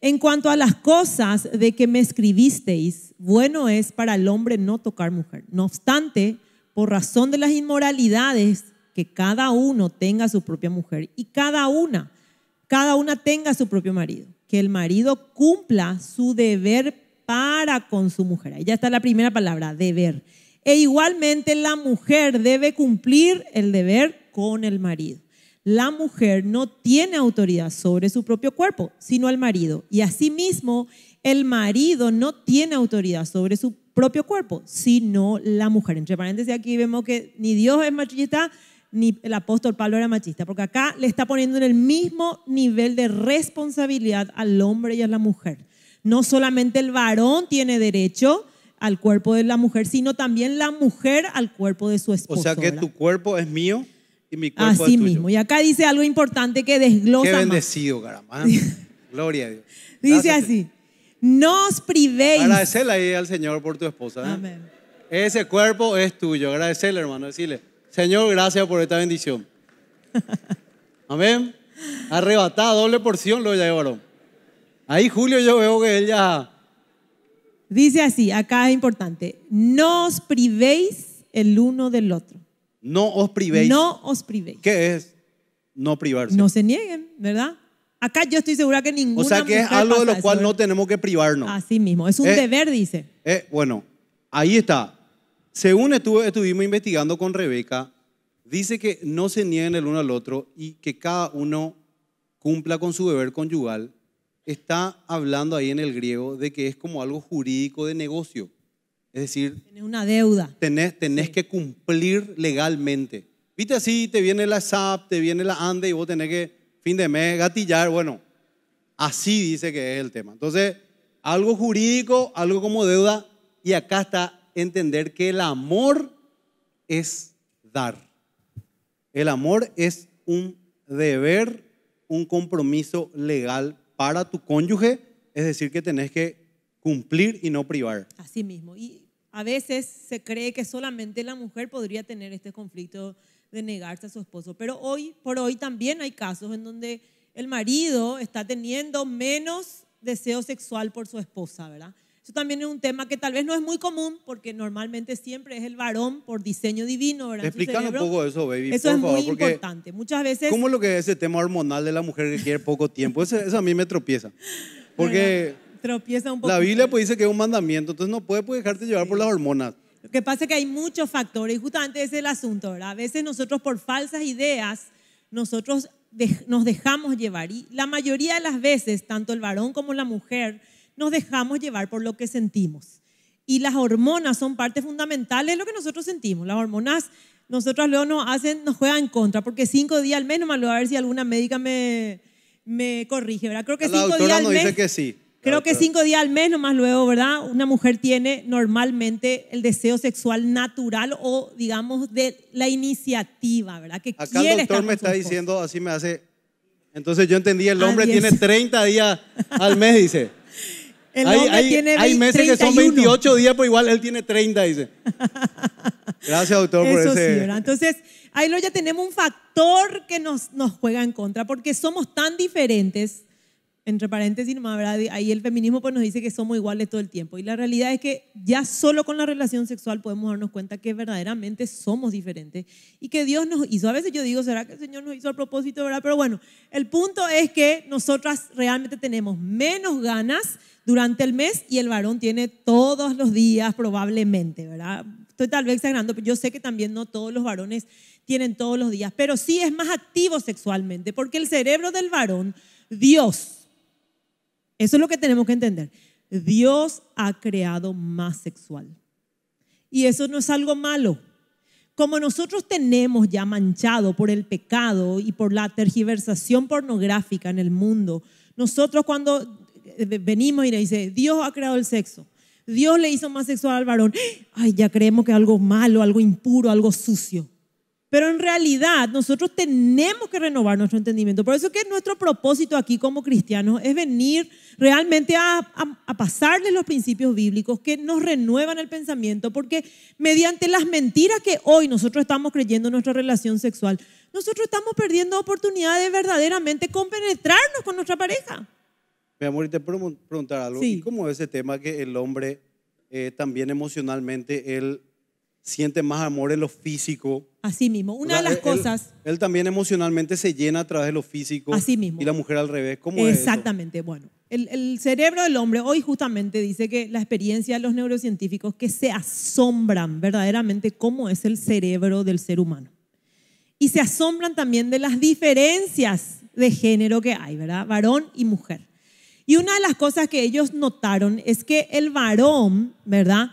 en cuanto a las cosas de que me escribisteis, bueno es para el hombre no tocar mujer. No obstante, por razón de las inmoralidades, que cada uno tenga su propia mujer y cada una, cada una tenga su propio marido. Que el marido cumpla su deber para con su mujer. Ahí ya está la primera palabra, deber e igualmente la mujer debe cumplir el deber con el marido. La mujer no tiene autoridad sobre su propio cuerpo, sino el marido. Y asimismo, el marido no tiene autoridad sobre su propio cuerpo, sino la mujer. Entre paréntesis, aquí vemos que ni Dios es machista, ni el apóstol Pablo era machista, porque acá le está poniendo en el mismo nivel de responsabilidad al hombre y a la mujer. No solamente el varón tiene derecho, al cuerpo de la mujer, sino también la mujer al cuerpo de su esposa O sea que tu cuerpo es mío y mi cuerpo es tuyo. mismo. Y acá dice algo importante que desglosa. Qué bendecido, caramba Gloria a Dios. Dice así: No os privéis. Agradecerle ahí al Señor por tu esposa. ¿eh? Amén. Ese cuerpo es tuyo. Agradecerle, hermano. Decirle: Señor, gracias por esta bendición. Amén. Arrebatada, doble porción lo llevaron Ahí Julio yo veo que ella. Dice así, acá es importante, no os privéis el uno del otro. No os privéis. No os privéis. ¿Qué es no privarse? No se nieguen, ¿verdad? Acá yo estoy segura que ninguna. O sea que es algo de lo cual no ¿eh? tenemos que privarnos. Así mismo, es un eh, deber, dice. Eh, bueno, ahí está. Según estuvimos investigando con Rebeca, dice que no se nieguen el uno al otro y que cada uno cumpla con su deber conyugal está hablando ahí en el griego de que es como algo jurídico de negocio. Es decir, tenés una deuda. Tenés, tenés que cumplir legalmente. Viste así, te viene la SAP, te viene la ANDE y vos tenés que fin de mes gatillar. Bueno, así dice que es el tema. Entonces, algo jurídico, algo como deuda. Y acá está entender que el amor es dar. El amor es un deber, un compromiso legal para tu cónyuge, es decir, que tenés que cumplir y no privar. Así mismo. Y a veces se cree que solamente la mujer podría tener este conflicto de negarse a su esposo, pero hoy por hoy también hay casos en donde el marido está teniendo menos deseo sexual por su esposa, ¿verdad? Eso también es un tema que tal vez no es muy común, porque normalmente siempre es el varón por diseño divino. ¿verdad? un poco eso, baby. Eso es muy importante. Muchas veces. ¿Cómo es lo que ese tema hormonal de la mujer que quiere poco tiempo? Eso, a mí me tropieza. Porque. tropieza un poco. La Biblia pues, dice que es un mandamiento, entonces no puedes pues dejarte llevar por las hormonas. Lo que pasa es que hay muchos factores y justamente ese es el asunto, A veces nosotros por falsas ideas, nosotros nos dejamos llevar y la mayoría de las veces, tanto el varón como la mujer, nos dejamos llevar por lo que sentimos. Y las hormonas son parte fundamental de lo que nosotros sentimos. Las hormonas, nosotras luego nos hacen, nos juegan en contra, porque cinco días al mes, nomás lo a ver si alguna médica me, me corrige, ¿verdad? Creo que cinco días al mes. Dice que sí. Creo que cinco días al mes, más luego, ¿verdad? Una mujer tiene normalmente el deseo sexual natural o, digamos, de la iniciativa, ¿verdad? Que Acá el doctor me está diciendo, así me hace. Entonces yo entendí, el ah, hombre tiene 30 días al mes, dice. hay, meses que son 28 días, pero igual él tiene 30, dice. Gracias, doctor, por ese. Sí, Entonces, ahí lo ya tenemos un factor que nos, nos juega en contra, porque somos tan diferentes, entre paréntesis, no habrá ahí el feminismo pues, nos dice que somos iguales todo el tiempo. Y la realidad es que ya solo con la relación sexual podemos darnos cuenta que verdaderamente somos diferentes y que Dios nos hizo. A veces yo digo, ¿será que el Señor nos hizo a propósito, verdad? Pero bueno, el punto es que nosotras realmente tenemos menos ganas durante el mes y el varón tiene todos los días probablemente, ¿verdad? Estoy tal vez exagerando, pero yo sé que también no todos los varones tienen todos los días, pero sí es más activo sexualmente, porque el cerebro del varón, Dios, eso es lo que tenemos que entender, Dios ha creado más sexual. Y eso no es algo malo. Como nosotros tenemos ya manchado por el pecado y por la tergiversación pornográfica en el mundo, nosotros cuando venimos y le dice, Dios ha creado el sexo. Dios le hizo más sexual al varón. Ay, ya creemos que algo malo, algo impuro, algo sucio. Pero en realidad nosotros tenemos que renovar nuestro entendimiento. Por eso que nuestro propósito aquí como cristianos es venir realmente a, a, de los principios bíblicos que nos renuevan el pensamiento, porque mediante las mentiras que hoy nosotros estamos creyendo en nuestra relación sexual, nosotros estamos perdiendo oportunidad de verdaderamente compenetrarnos con nuestra pareja. Mi amor, y te preguntar algo. Sí. ¿Y cómo ese tema que el hombre eh, también emocionalmente, él siente más amor en lo físico? Así mismo. Una de las cosas. Él, también emocionalmente se llena a través de lo físico. Así Y la mujer al revés. ¿Cómo Exactamente. bueno, el, el, cerebro del hombre hoy justamente dice que la experiencia de los neurocientíficos que se asombran verdaderamente cómo es el cerebro del ser humano. Y se asombran también de las diferencias de género que hay, ¿verdad? Varón y mujer. Y una de las cosas que ellos notaron es que el varón, ¿verdad?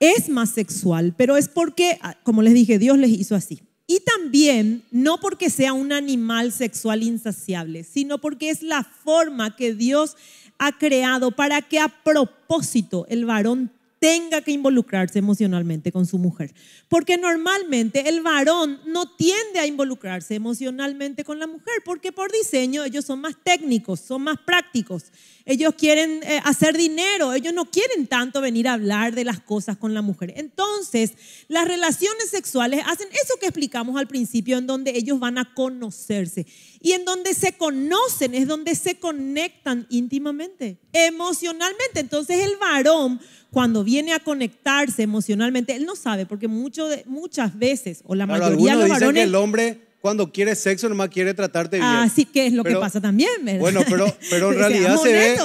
Es más sexual, pero es porque, ah, como les dije, Dios les hizo así. Y también, no porque sea un animal sexual insaciable, sino porque es la forma que Dios ha creado para que a propósito el varón tenga que involucrarse emocionalmente con su mujer. Porque normalmente el varón no tiende a involucrarse emocionalmente con la mujer, porque por diseño ellos son más técnicos, son más prácticos. Ellos quieren eh, hacer dinero, ellos no quieren tanto venir a hablar de las cosas con la mujer. Entonces, las relaciones sexuales hacen eso que explicamos al principio, en donde ellos van a conocerse. Y en donde se conocen, es donde se conectan íntimamente, emocionalmente. Entonces el varón, cuando viene a conectarse emocionalmente, él no sabe, porque mucho muchas veces, o la mayoría de los varones... que el hombre cuando quiere sexo nomás quiere tratarte bien. Así que es lo que pasa también, ¿verdad? Bueno, pero, pero en realidad se ve.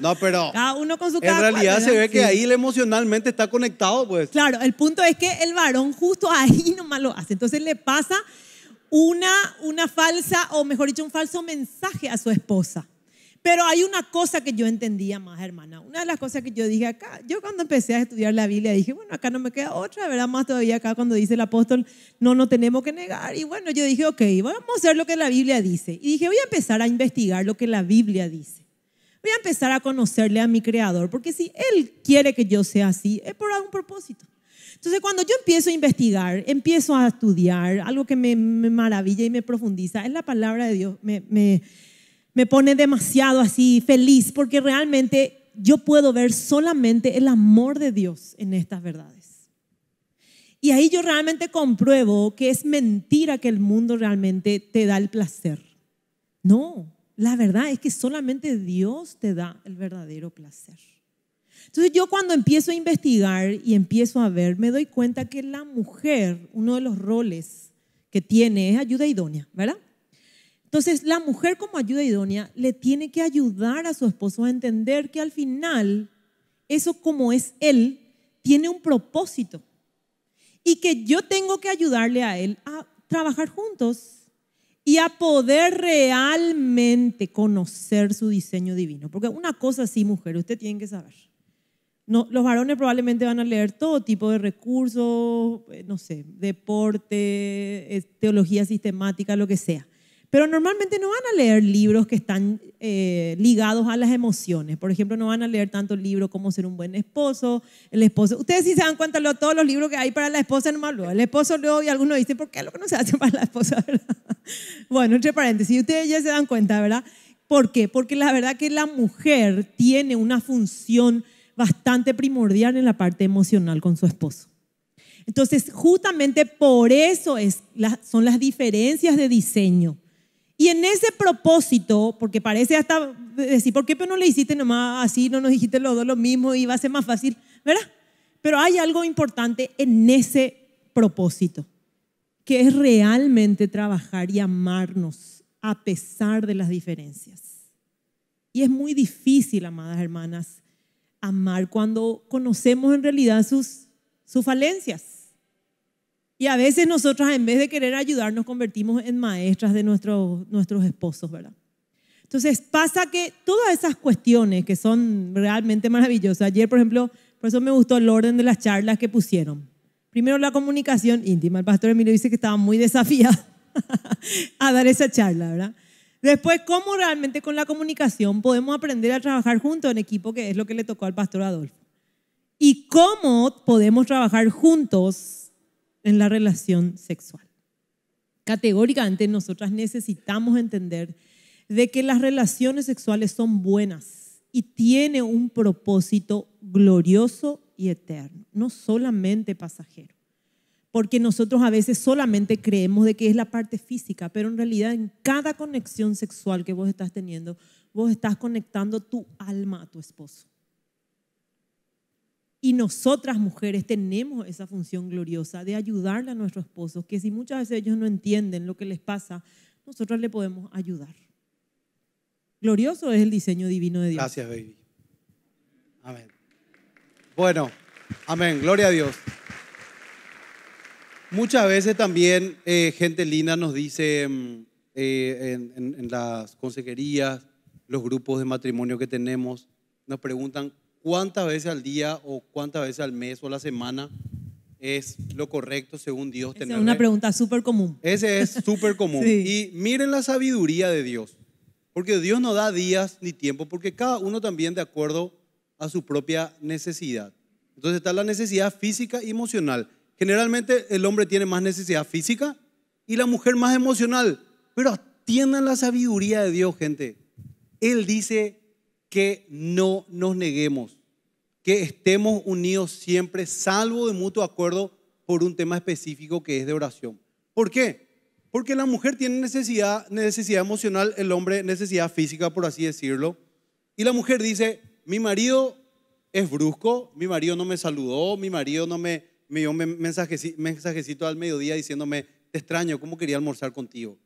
no, pero. Cada uno con su En realidad se ve que ahí ahí emocionalmente está conectado, pues. Claro, el punto es que el varón justo ahí nomás lo hace. Entonces le pasa una, una falsa, o mejor dicho, un falso mensaje a su esposa. Pero hay una cosa que yo entendía más, hermana. Una de las cosas que yo dije acá, yo cuando empecé a estudiar la Biblia dije, bueno, acá no me queda otra, ¿verdad? Más todavía acá cuando dice el apóstol, no, no tenemos que negar. Y bueno, yo dije, ok, vamos a hacer lo que la Biblia dice. Y dije, voy a empezar a investigar lo que la Biblia dice. Voy a empezar a conocerle a mi creador, porque si Él quiere que yo sea así, es por algún propósito. Entonces, cuando yo empiezo a investigar, empiezo a estudiar, algo que me, maravilla y me profundiza es la palabra de Dios. Me, me pone demasiado así feliz porque realmente yo puedo ver solamente el amor de Dios en estas verdades. Y ahí yo realmente compruebo que es mentira que el mundo realmente te da el placer. No, la verdad es que solamente Dios te da el verdadero placer. Entonces yo cuando empiezo a investigar y empiezo a ver, me doy cuenta que la mujer, uno de los roles que tiene es ayuda idónea, ¿verdad? Entonces la mujer como ayuda idónea le tiene que ayudar a su esposo a entender que al final eso como es él, tiene un propósito y que yo tengo que ayudarle a él a trabajar juntos y a poder realmente conocer su diseño divino. Porque una cosa sí, mujer, usted tiene que saber los varones probablemente van a leer todo tipo de recursos, eh, no sé, deporte, teología sistemática, lo que sea. Pero normalmente no van a leer libros que están eh, ligados a las emociones. Por ejemplo, no van a leer tanto el libro como ser un buen esposo, el esposo. Ustedes sí se dan cuenta de todos los libros que hay para la esposa, no luego. El esposo luego, y algunos dicen, ¿por qué lo que no se hace para la esposa, Bueno, entre paréntesis, ustedes ya se dan cuenta, ¿verdad? ¿Por qué? Porque la verdad que la mujer tiene una función bastante primordial en la parte emocional con su esposo. Entonces, justamente por eso es, son las diferencias de diseño. Y en ese propósito, porque parece hasta decir, ¿por qué pero no le hiciste nomás así, no nos dijiste los dos lo mismo y va a ser más fácil, ¿verdad? Pero hay algo importante en ese propósito, que es realmente trabajar y amarnos a pesar de las diferencias. Y es muy difícil, amadas hermanas, amar cuando conocemos en realidad sus, sus falencias. Y a veces nosotras en vez de querer ayudar nos convertimos en maestras de nuestros esposos, ¿verdad? Entonces pasa que todas esas cuestiones que son realmente maravillosas, ayer por ejemplo, por eso me gustó el orden de las charlas que pusieron. Primero la comunicación íntima, el pastor Emilio dice que estaba muy desafiado a dar esa charla, ¿verdad? Después, cómo realmente con la comunicación podemos aprender a trabajar juntos en equipo, que es lo que le tocó al pastor Adolfo. Y cómo podemos trabajar juntos en la relación sexual. Categóricamente, nosotras necesitamos entender de que las relaciones sexuales son buenas y tiene un propósito glorioso y eterno, no solamente pasajero porque nosotros a veces solamente creemos de que es la parte física, pero en realidad en cada conexión sexual que vos estás teniendo, vos estás conectando tu alma a tu esposo. Y nosotras mujeres tenemos esa función gloriosa de ayudarle a nuestro esposo, que si muchas veces ellos no entienden lo que les pasa, nosotros le podemos ayudar. Glorioso es el diseño divino de Dios. Gracias, baby. Amén. Bueno, amén. Gloria a Dios. Muchas veces también eh, gente linda nos dice mm, eh, en, las consejerías, los grupos de matrimonio que tenemos, nos preguntan cuántas veces al día o cuántas veces al mes o a la semana es lo correcto según Dios Esa tener. Es una pregunta súper común. Ese es súper común. Y miren la sabiduría de Dios, porque Dios no da días ni tiempo, porque cada uno también de acuerdo a su propia necesidad. Entonces está la necesidad física y emocional. Generalmente el hombre tiene más necesidad física y la mujer más emocional. Pero atiendan la sabiduría de Dios, gente. Él dice que no nos neguemos, que estemos unidos siempre, salvo de mutuo acuerdo por un tema específico que es de oración. ¿Por qué? Porque la mujer tiene necesidad, necesidad emocional, el hombre necesidad física, por así decirlo. Y la mujer dice, mi marido es brusco, mi marido no me saludó, mi marido no me, me dio un mensajecito, al mediodía diciéndome, te extraño, ¿cómo quería almorzar contigo?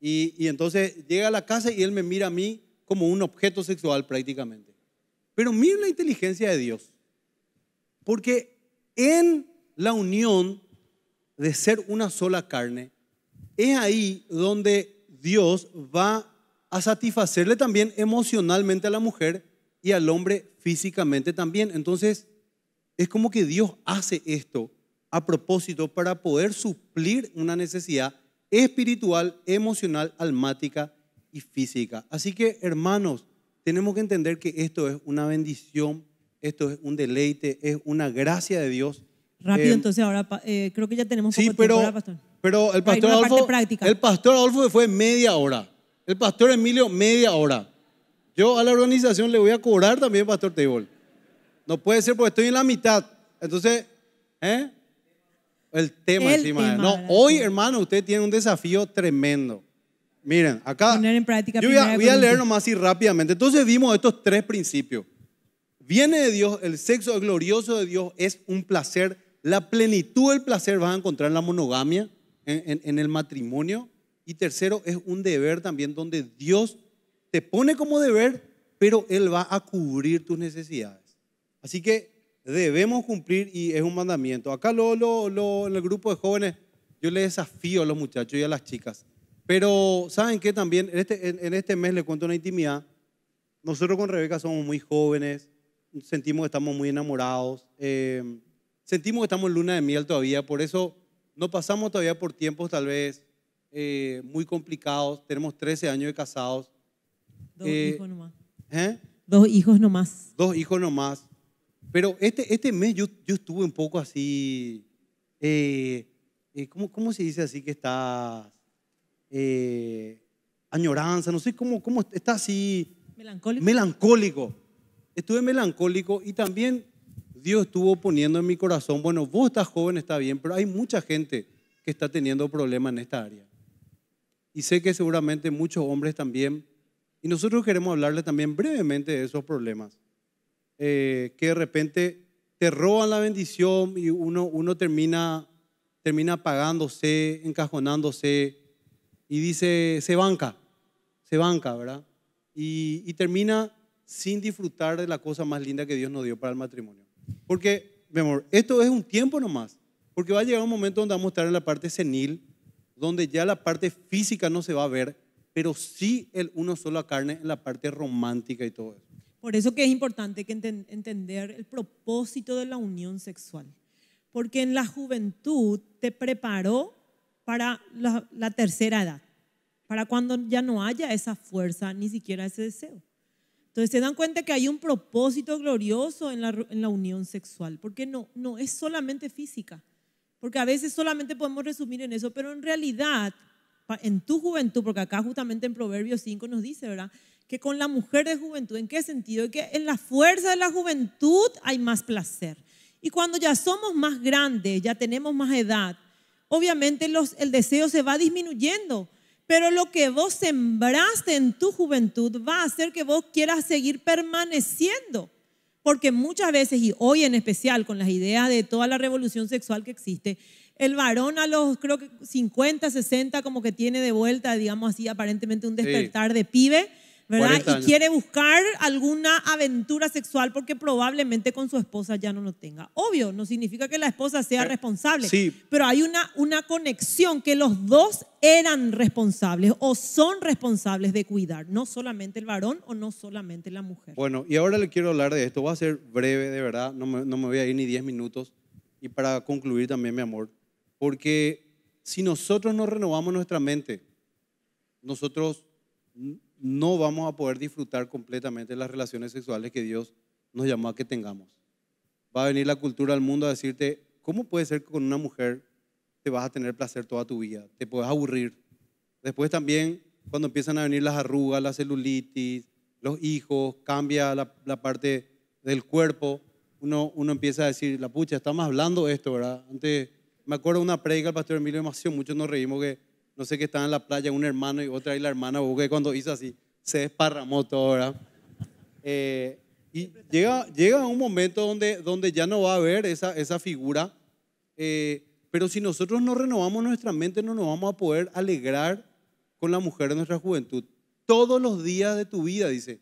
Y, entonces llega a la casa y él me mira a mí como un objeto sexual prácticamente. Pero mira la inteligencia de Dios. Porque en la unión de ser una sola carne, es ahí donde Dios va a satisfacerle también emocionalmente a la mujer y al hombre físicamente también. Entonces, es como que Dios hace esto a propósito para poder suplir una necesidad espiritual, emocional, almática y física. Así que, hermanos, tenemos que entender que esto es una bendición, esto es un deleite, es una gracia de Dios. Rápido, eh, entonces ahora eh, creo que ya tenemos sí, pero, Pero el pastor, el pastor Adolfo fue media hora, el pastor Emilio media hora. Yo a la organización le voy a cobrar también, pastor Tebol. No puede ser porque estoy en la mitad. Entonces, ¿eh? El tema encima. no, hoy, hermano, usted tiene un desafío tremendo. Miren, acá. práctica yo voy a, más leer nomás así rápidamente. Entonces vimos estos tres principios. Viene de Dios, el sexo glorioso de Dios es un placer. La plenitud del placer vas a encontrar en la monogamia, en el matrimonio. Y tercero, es un deber también donde Dios te pone como deber, pero Él va a cubrir tus necesidades. Así que debemos cumplir y es un mandamiento. Acá lo, lo, en el grupo de jóvenes yo les desafío a los muchachos y a las chicas. Pero ¿saben qué también? En este, en, este mes les cuento una intimidad. Nosotros con Rebeca somos muy jóvenes, sentimos que estamos muy enamorados, eh, sentimos que estamos en luna de miel todavía, por eso no pasamos todavía por tiempos tal vez eh, muy complicados. Tenemos 13 años de casados. Dos hijos eh, nomás. ¿Eh? Dos hijos nomás. Dos hijos nomás. Pero este, este mes yo, yo estuve un poco así, eh, eh, ¿cómo, ¿cómo, se dice así que está? Eh, añoranza, no sé cómo, cómo está así. Melancólico. Melancólico. Estuve melancólico y también Dios estuvo poniendo en mi corazón, bueno, vos estás joven, está bien, pero hay mucha gente que está teniendo problemas en esta área. Y sé que seguramente muchos hombres también. Y nosotros queremos hablarle también brevemente de esos problemas. Eh, que de repente te roban la bendición y uno, uno termina, termina apagándose, encajonándose y dice, se banca, se banca, ¿verdad? Y, y, termina sin disfrutar de la cosa más linda que Dios nos dio para el matrimonio. Porque, mi amor, esto es un tiempo nomás, porque va a llegar un momento donde vamos a estar en la parte senil, donde ya la parte física no se va a ver, pero sí el uno solo a carne en la parte romántica y todo eso. Por eso que es importante que entender el propósito de la unión sexual. Porque en la juventud te preparó para la, tercera edad, para cuando ya no haya esa fuerza, ni siquiera ese deseo. Entonces se dan cuenta que hay un propósito glorioso en la, unión sexual, porque no, no es solamente física, porque a veces solamente podemos resumir en eso, pero en realidad, en tu juventud, porque acá justamente en Proverbios 5 nos dice, ¿verdad? que con la mujer de juventud. ¿En qué sentido? Que en la fuerza de la juventud hay más placer. Y cuando ya somos más grandes, ya tenemos más edad, obviamente los, el deseo se va disminuyendo. Pero lo que vos sembraste en tu juventud va a hacer que vos quieras seguir permaneciendo. Porque muchas veces, y hoy en especial con las ideas de toda la revolución sexual que existe, el varón a los, creo que 50, 60, como que tiene de vuelta, digamos así, aparentemente un despertar de pibe ¿verdad? Y quiere buscar alguna aventura sexual porque probablemente con su esposa ya no lo tenga. Obvio, no significa que la esposa sea eh, responsable, sí. pero hay una, una conexión que los dos eran responsables o son responsables de cuidar, no solamente el varón o no solamente la mujer. Bueno, y ahora le quiero hablar de esto, va a ser breve, de verdad, no me, no me voy a ir ni 10 minutos. Y para concluir también, mi amor, porque si nosotros no renovamos nuestra mente, nosotros no vamos a poder disfrutar completamente las relaciones sexuales que Dios nos llamó a que tengamos. Va a venir la cultura al mundo a decirte, ¿cómo puede ser que con una mujer te vas a tener placer toda tu vida? Te puedes aburrir. Después también, cuando empiezan a venir las arrugas, la celulitis, los hijos, cambia la, parte del cuerpo, uno, uno empieza a decir, la pucha, estamos hablando esto, ¿verdad? Antes, me acuerdo una predica del pastor Emilio muchos nos reímos que no sé qué estaba en la playa un hermano y otra y la hermana, porque cuando hizo así, se desparramó todo, ¿verdad? Eh, y llega, llega un momento donde, donde ya no va a haber esa, esa figura, eh, pero si nosotros no renovamos nuestra mente, no nos vamos a poder alegrar con la mujer de nuestra juventud. Todos los días de tu vida, dice,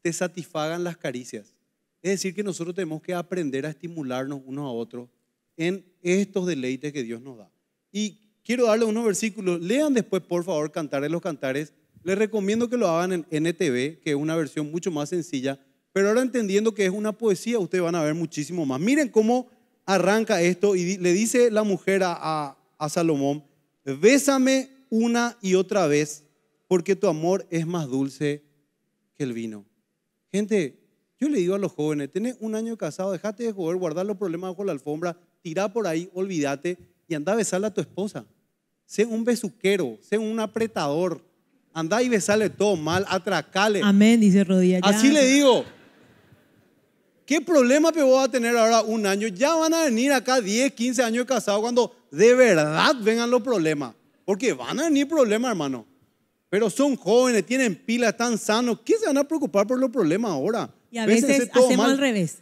te satisfagan las caricias. Es decir, que nosotros tenemos que aprender a estimularnos unos a otros en estos deleites que Dios nos da. Y Quiero darle unos versículos. Lean después, por favor, Cantares los Cantares. Les recomiendo que lo hagan en NTV, que es una versión mucho más sencilla. Pero ahora entendiendo que es una poesía, ustedes van a ver muchísimo más. Miren cómo arranca esto y le dice la mujer a, Salomón, bésame una y otra vez, porque tu amor es más dulce que el vino. Gente, yo le digo a los jóvenes, tenés un año casado, dejate de joder, guardar los problemas bajo la alfombra, tirá por ahí, olvídate y anda a besarla a tu esposa sé un besuquero, sé un apretador. Andá y besale todo mal, atracale. Amén, dice Rodilla. Así le digo. ¿Qué problema que voy a tener ahora un año? Ya van a venir acá 10, 15 años casados cuando de verdad vengan los problemas. Porque van a venir problemas, hermano. Pero son jóvenes, tienen pila, están sanos. ¿Qué se van a preocupar por los problemas ahora? Y a veces hacemos mal. al revés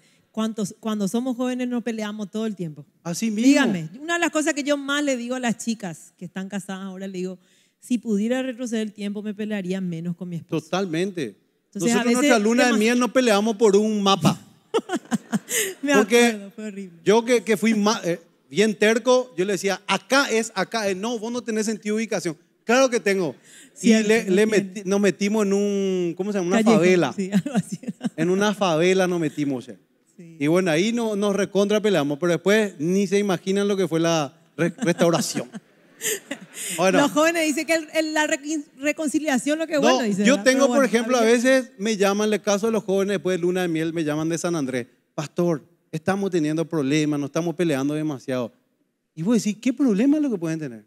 cuando somos jóvenes nos peleamos todo el tiempo. Así mismo. Dígame, una de las cosas que yo más le digo a las chicas que están casadas ahora, le digo, si pudiera retroceder el tiempo me pelearía menos con mi esposo. Totalmente. Nosotros en nuestra luna de miel no peleamos por un mapa. me acuerdo, fue horrible. yo que, que fui eh, bien terco, yo le decía, acá es, acá es, no, vos no tenés sentido de ubicación. Claro que tengo. y nos metimos en un, ¿cómo se llama? Una favela. en una favela nos metimos. O y bueno, ahí no, nos recontrapelamos, pero después ni se imaginan lo que fue la restauración. Los jóvenes dicen que la reconciliación lo que es bueno Yo tengo, por ejemplo, a veces me llaman, el caso de los jóvenes después de Luna de Miel, me llaman de San Andrés, pastor, estamos teniendo problemas, nos estamos peleando demasiado. Y vos decís, ¿qué problema es lo que pueden tener?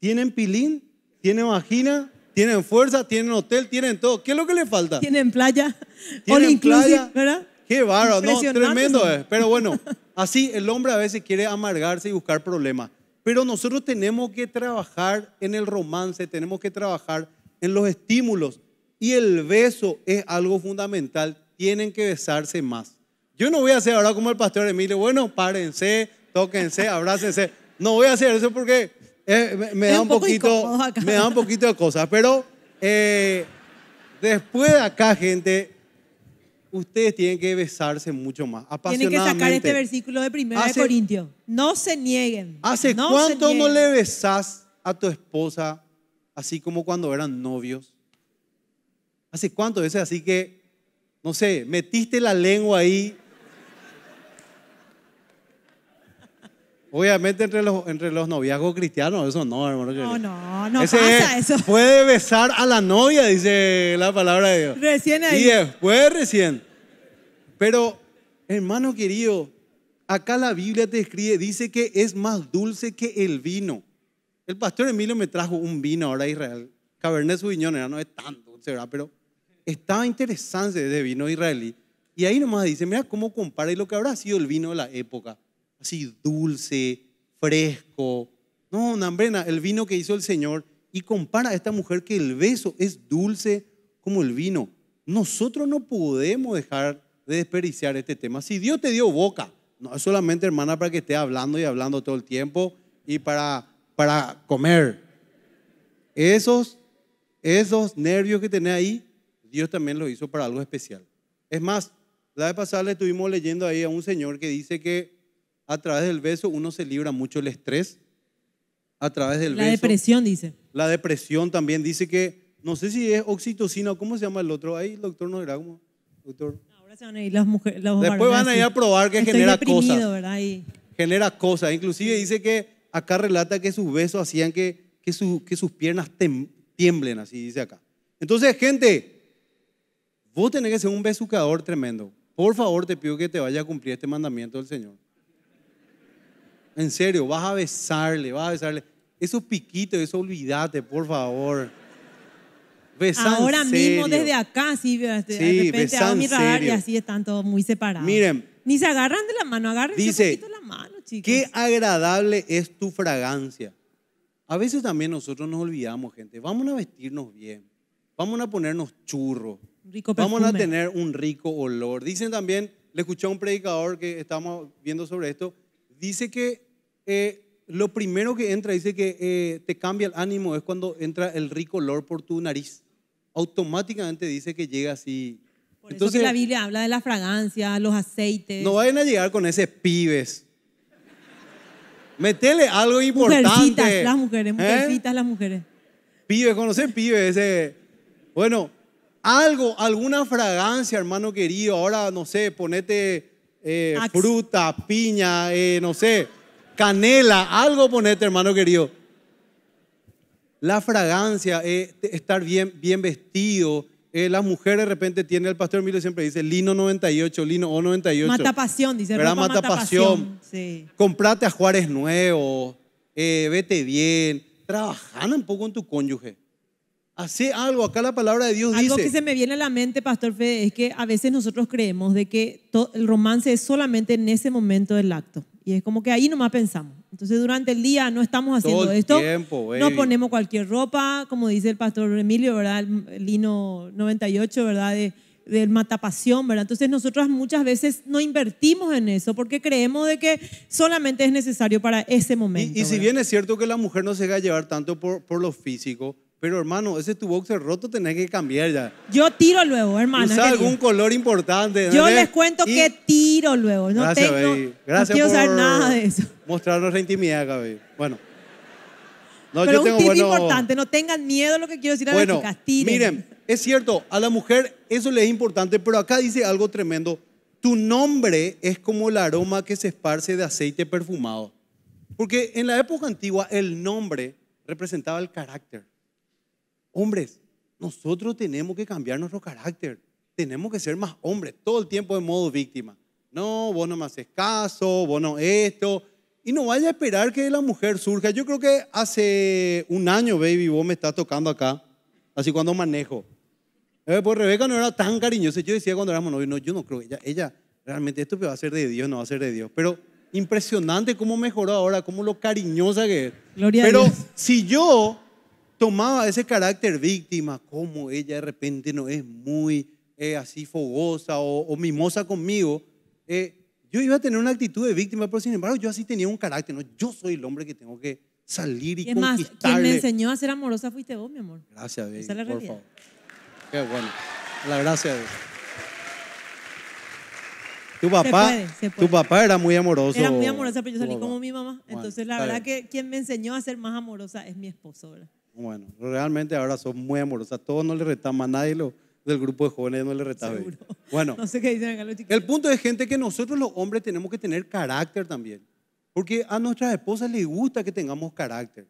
¿Tienen pilín? ¿Tienen vagina? ¿Tienen fuerza? ¿Tienen hotel? ¿Tienen todo? ¿Qué es lo que les falta? ¿Tienen playa? All ¿verdad? Qué bárbaro, no, tremendo. es. Eh. Pero bueno, así el hombre a veces quiere amargarse y buscar problemas. Pero nosotros tenemos que trabajar en el romance, tenemos que trabajar en los estímulos. Y el beso es algo fundamental. Tienen que besarse más. Yo no voy a hacer ahora como el pastor Emilio, bueno, párense, tóquense, abrácense. No voy a hacer eso porque eh, me, da un poquito, me, da un poquito, de cosas. Pero eh, después de acá, gente, ustedes tienen que besarse mucho más. Tienen que sacar este versículo de 1 de No se nieguen. ¿Hace cuánto no le besás a tu esposa así como cuando eran novios? ¿Hace cuánto veces así que, no sé, metiste la lengua ahí Obviamente entre los, entre los noviazgos cristianos, eso no, hermano. No, no, no pasa eso. Puede besar a la novia, dice la palabra de Dios. Recién ahí. Y después recién. Pero, hermano querido, acá la Biblia te escribe, dice que es más dulce que el vino. El pastor Emilio me trajo un vino ahora a Israel. Cabernet Sauvignon era, no es tanto ¿verdad? Pero estaba interesante de vino israelí. Y ahí nomás dice, mira cómo compara y lo que habrá sido el vino de la época así dulce, fresco. No, Nambrena, el vino que hizo el Señor. Y compara a esta mujer que el beso es dulce como el vino. Nosotros no podemos dejar de desperdiciar este tema. Si Dios te dio boca, no es solamente hermana para que esté hablando y hablando todo el tiempo y para, para comer. Esos, esos nervios que tenés ahí, Dios también los hizo para algo especial. Es más, la vez pasada le estuvimos leyendo ahí a un señor que dice que a través del beso uno se libra mucho el estrés. A través del beso. La depresión, dice. La depresión también dice que, no sé si es oxitocina o cómo se llama el otro. Ahí el doctor no dirá Doctor. Ahora se van a ir las mujeres. Después van a ir a probar que genera cosas. Genera cosas. Inclusive dice que acá relata que sus besos hacían que, que, que sus piernas tiemblen, así dice acá. Entonces, gente, vos tenés que ser un besucador tremendo. Por favor, te pido que te vaya a cumplir este mandamiento del Señor. En serio, vas a besarle, vas a besarle. Eso piquito, eso olvídate, por favor. Besan Ahora mismo desde acá, sí, de repente hago ah, mi radar y así están todos muy separados. Miren. Ni se agarran de la mano, agarren un poquito la mano, chicos. Qué agradable es tu fragancia. A veces también nosotros nos olvidamos, gente. Vamos a vestirnos bien. Vamos a ponernos churros. Rico Vamos a tener un rico olor. Dicen también, le escuché a un predicador que estamos viendo sobre esto, dice que eh, lo primero que entra, dice que eh, te cambia el ánimo, es cuando entra el rico olor por tu nariz. Automáticamente dice que llega así. Entonces, la Biblia habla de la fragancia, los aceites. No vayan a llegar con ese pibes. Metele algo importante. Mujercitas, las mujeres, ¿Eh? mujercitas, las mujeres. Pibes, conocen pibes. Ese. Bueno, algo, alguna fragancia, hermano querido. Ahora, no sé, ponete fruta, piña, no sé canela, algo ponete, hermano querido. La fragancia, eh, estar bien, bien vestido. Eh, las mujeres de repente tiene el pastor Emilio siempre dice lino 98, lino O 98. Mata pasión, dice. el mata, mata pasión. Comprate a Juárez nuevo, eh, vete bien, Trabajar un poco en tu cónyuge. Hace algo, acá la palabra de Dios dice. Algo que se me viene a la mente, Pastor Fede, es que a veces nosotros creemos de que el romance es solamente en ese momento del acto. Y es como que ahí nomás pensamos. Entonces durante el día no estamos haciendo Todo el esto. no ponemos cualquier ropa, como dice el pastor Emilio, ¿verdad? El lino 98, ¿verdad? del matapasión, ¿verdad? Entonces nosotras muchas veces no invertimos en eso porque creemos de que solamente es necesario para ese momento. Y, y si bien es cierto que la mujer no se va a llevar tanto por, por lo físico, pero hermano, ese tu boxer roto tenés que cambiar ya. Yo tiro luego, hermano. Usa algún color importante. Yo les cuento que tiro luego. No Gracias, tengo, no quiero nada de eso. Mostrarnos la intimidad, Gaby. Bueno. No, Pero un tengo, tip importante, no tengan miedo a lo que quiero decir a bueno, las chicas. Miren, es cierto, a la mujer eso le es importante, pero acá dice algo tremendo. Tu nombre es como el aroma que se esparce de aceite perfumado. Porque en la época antigua el nombre representaba el carácter. Hombres, nosotros tenemos que cambiar nuestro carácter. Tenemos que ser más hombres, todo el tiempo en modo víctima. No, vos no me haces caso, vos no esto. Y no vaya a esperar que la mujer surja. Yo creo que hace un año, baby, vos me estás tocando acá, así cuando manejo. Eh, pues Rebeca no era tan cariñosa. Yo decía cuando éramos novios, no, yo no creo, ella, ella realmente esto va a ser de Dios, no va a ser de Dios. Pero impresionante cómo mejoró ahora, cómo lo cariñosa que es. Pero si yo tomaba ese carácter víctima, como ella de repente no es muy eh, así fogosa o, mimosa conmigo, eh, yo iba a tener una actitud de víctima, pero sin embargo yo así tenía un carácter, yo soy el hombre que tengo que salir y ¿Qué más, quien me enseñó a ser amorosa fuiste vos, mi amor. Gracias, baby, Esa por Qué bueno. La gracia Tu papá, tu papá era muy amoroso. Era muy amorosa, pero yo salí como mi mamá. entonces, la verdad que quien me enseñó a ser más amorosa es mi esposo, bueno, realmente ahora son muy A Todos no le retamos, a nadie del grupo de jóvenes no le retamos. Bueno, no sé qué dicen El punto es, gente, que nosotros los hombres tenemos que tener carácter también. Porque a nuestras esposas les gusta que tengamos carácter,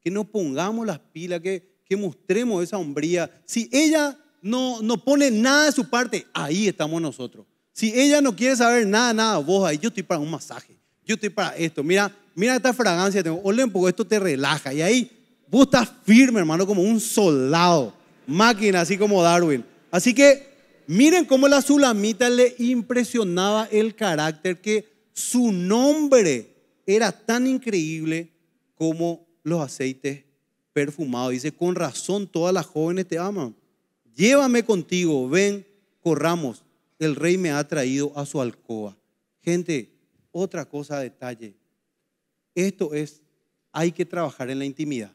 que no pongamos las pilas, que, que mostremos esa hombría. Si ella no, no pone nada de su parte, ahí estamos nosotros. Si ella no quiere saber nada, nada, vos ahí, yo estoy para un masaje, yo estoy para esto. Mira, mira esta fragancia, tengo, un poco, esto te relaja. Y ahí vos estás firme, hermano, como un soldado, máquina, así como Darwin. Así que miren cómo la Sulamita le impresionaba el carácter, que su nombre era tan increíble como los aceites perfumados. Dice, con razón todas las jóvenes te aman. Llévame contigo, ven, corramos. El rey me ha traído a su alcoba. Gente, otra cosa detalle. Esto es, hay que trabajar en la intimidad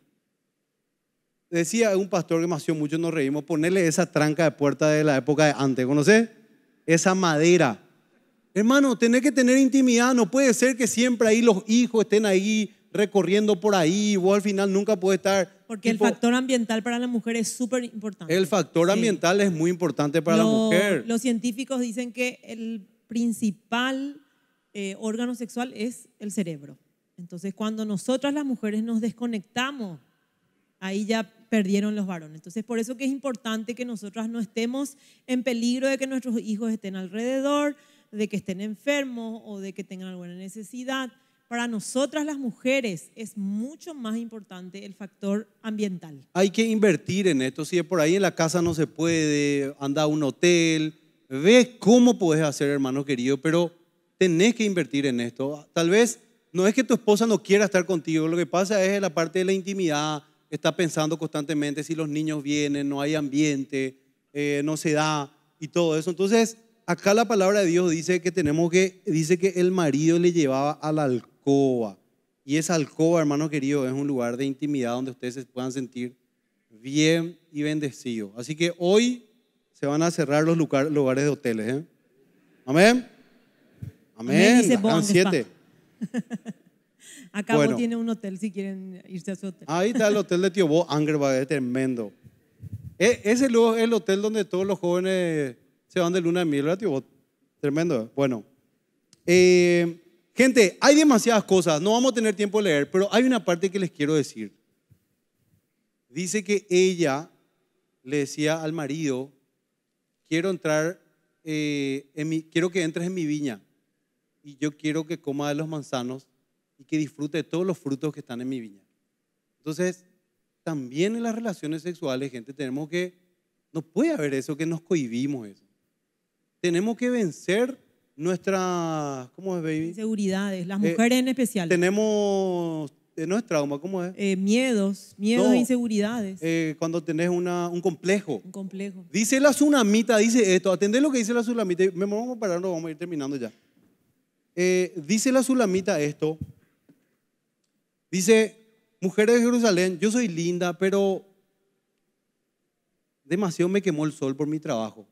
decía un pastor que me hacía mucho nos reímos, ponerle esa tranca de puerta de la época de antes, ¿conoces? Esa madera. Hermano, tenés que tener intimidad, no puede ser que siempre ahí los hijos estén ahí recorriendo por ahí, vos al final nunca puedes estar... Porque el factor ambiental para la mujer es súper importante. El factor ambiental es muy importante para la mujer. Los científicos dicen que el principal eh, órgano sexual es el cerebro. Entonces, cuando nosotras las mujeres nos desconectamos, ahí ya perdieron los varones. Entonces, por eso que es importante que nosotras no estemos en peligro de que nuestros hijos estén alrededor, de que estén enfermos o de que tengan alguna necesidad. Para nosotras las mujeres es mucho más importante el factor ambiental. Hay que invertir en esto. Si es por ahí en la casa no se puede, anda a un hotel, ves cómo puedes hacer, hermano querido, pero tenés que invertir en esto. Tal vez no es que tu esposa no quiera estar contigo, lo que pasa es la parte de la intimidad, está pensando constantemente si los niños vienen, no hay ambiente, eh, no se da y todo eso. Entonces, acá la palabra de Dios dice que tenemos que, dice que el marido le llevaba a la alcoba. Y esa alcoba, hermano querido, es un lugar de intimidad donde ustedes se puedan sentir bien y bendecidos. Así que hoy se van a cerrar los lugares de hoteles. ¿eh? Amén. Amén. Son siete. Acá tiene un hotel si quieren irse a su hotel. Ahí está el hotel de Bo, Angerba, es tremendo. E, ese luego es el hotel donde todos los jóvenes se van de luna de miel, ¿verdad, Bo? Tremendo. Bueno, eh, gente, hay demasiadas cosas, no vamos a tener tiempo de leer, pero hay una parte que les quiero decir. Dice que ella le decía al marido, quiero entrar, eh, en quiero que entres en mi viña y yo quiero que coma de los manzanos y que disfrute de todos los frutos que están en mi viña. Entonces, también en las relaciones sexuales, gente, tenemos que, no puede haber eso, que nos cohibimos eso. Tenemos que vencer nuestras, ¿cómo es, baby? Inseguridades, las eh, mujeres en especial. Tenemos, eh, no es trauma, ¿cómo es? Eh, miedos, miedos e inseguridades. cuando tenés una, un complejo. Un complejo. Dice la tsunamita, dice esto, atendé lo que dice la Zulamita, me vamos a parar, no vamos a ir terminando ya. dice la Zulamita esto, Dice, mujeres de Jerusalén, yo soy linda, pero demasiado me quemó el sol por mi trabajo.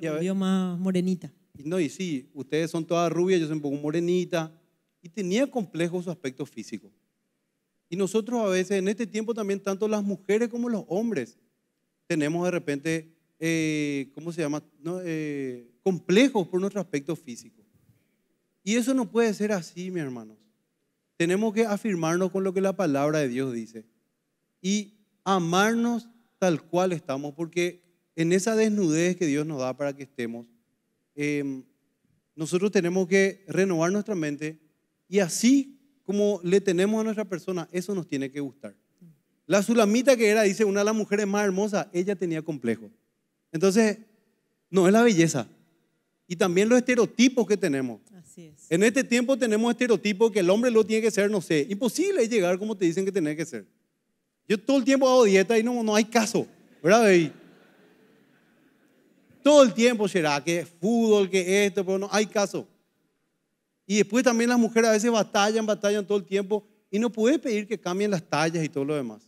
yo volvió más morenita. no, y sí, ustedes son todas rubias, yo soy un poco morenita. Y tenía complejos su aspecto físico. Y nosotros a veces, en este tiempo también, tanto las mujeres como los hombres, tenemos de repente, eh, ¿cómo se llama? No, eh, complejos por nuestro aspecto físico. Y eso no puede ser así, mis hermanos tenemos que afirmarnos con lo que la palabra de Dios dice y amarnos tal cual estamos, porque en esa desnudez que Dios nos da para que estemos, em, nosotros tenemos que renovar nuestra mente y así como le tenemos a nuestra persona, eso nos tiene que gustar. La sulamita que era, dice, una de las mujeres más hermosas, ella tenía complejo. Entonces, no es la belleza. Y también los estereotipos que tenemos. En este tiempo tenemos este estereotipos que el hombre lo tiene que ser, no sé, imposible llegar como te dicen que tiene que ser. Yo todo el tiempo hago dieta y no, no hay caso, ¿verdad, baby? Todo el tiempo será que fútbol, que esto, pero no hay caso. Y después también las mujeres a veces batallan, batallan todo el tiempo y no puedes pedir que cambien las tallas y todo lo demás.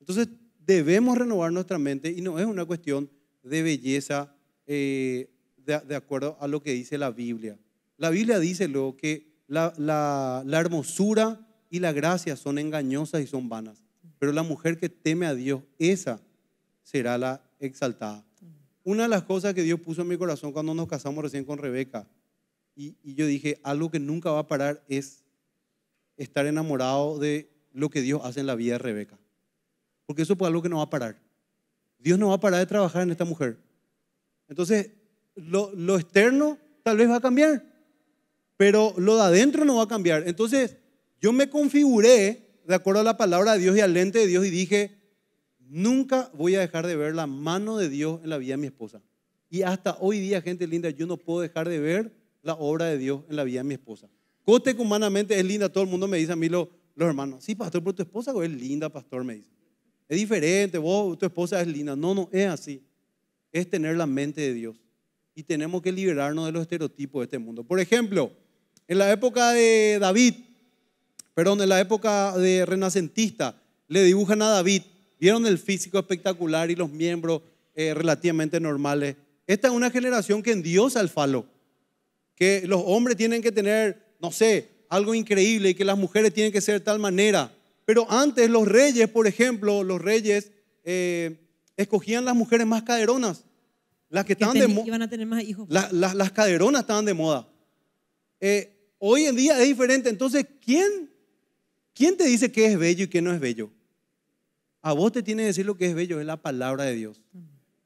Entonces debemos renovar nuestra mente y no es una cuestión de belleza eh, de, de acuerdo a lo que dice la Biblia. La Biblia dice lo que la, la, hermosura y la gracia son engañosas y son vanas, pero la mujer que teme a Dios, esa será la exaltada. Una de las cosas que Dios puso en mi corazón cuando nos casamos recién con Rebeca, y, yo dije, algo que nunca va a parar es estar enamorado de lo que Dios hace en la vida de Rebeca. Porque eso fue algo que no va a parar. Dios no va a parar de trabajar en esta mujer. Entonces, lo, lo externo tal vez va a cambiar, pero lo de adentro no va a cambiar. Entonces, yo me configuré de acuerdo a la palabra de Dios y al lente de Dios y dije, nunca voy a dejar de ver la mano de Dios en la vida de mi esposa. Y hasta hoy día, gente linda, yo no puedo dejar de ver la obra de Dios en la vida de mi esposa. Cote que humanamente es linda, todo el mundo me dice a mí lo, los hermanos, sí, pastor, pero tu esposa es linda, pastor, me dice. Es diferente, vos, tu esposa es linda. No, no, es así. Es tener la mente de Dios. Y tenemos que liberarnos de los estereotipos de este mundo. Por ejemplo, en la época de David, perdón, en la época de renacentista, le dibujan a David, vieron el físico espectacular y los miembros eh, relativamente normales. Esta es una generación que endiosa al falo, que los hombres tienen que tener, no sé, algo increíble y que las mujeres tienen que ser de tal manera. Pero antes los reyes, por ejemplo, los reyes eh, escogían las mujeres más caderonas. Las que, estaban de moda. Las, las, las, caderonas estaban de moda. Eh, Hoy en día es diferente. Entonces, ¿quién? ¿Quién te dice qué es bello y qué no es bello? A vos te tiene que decir lo que es bello, es la palabra de Dios.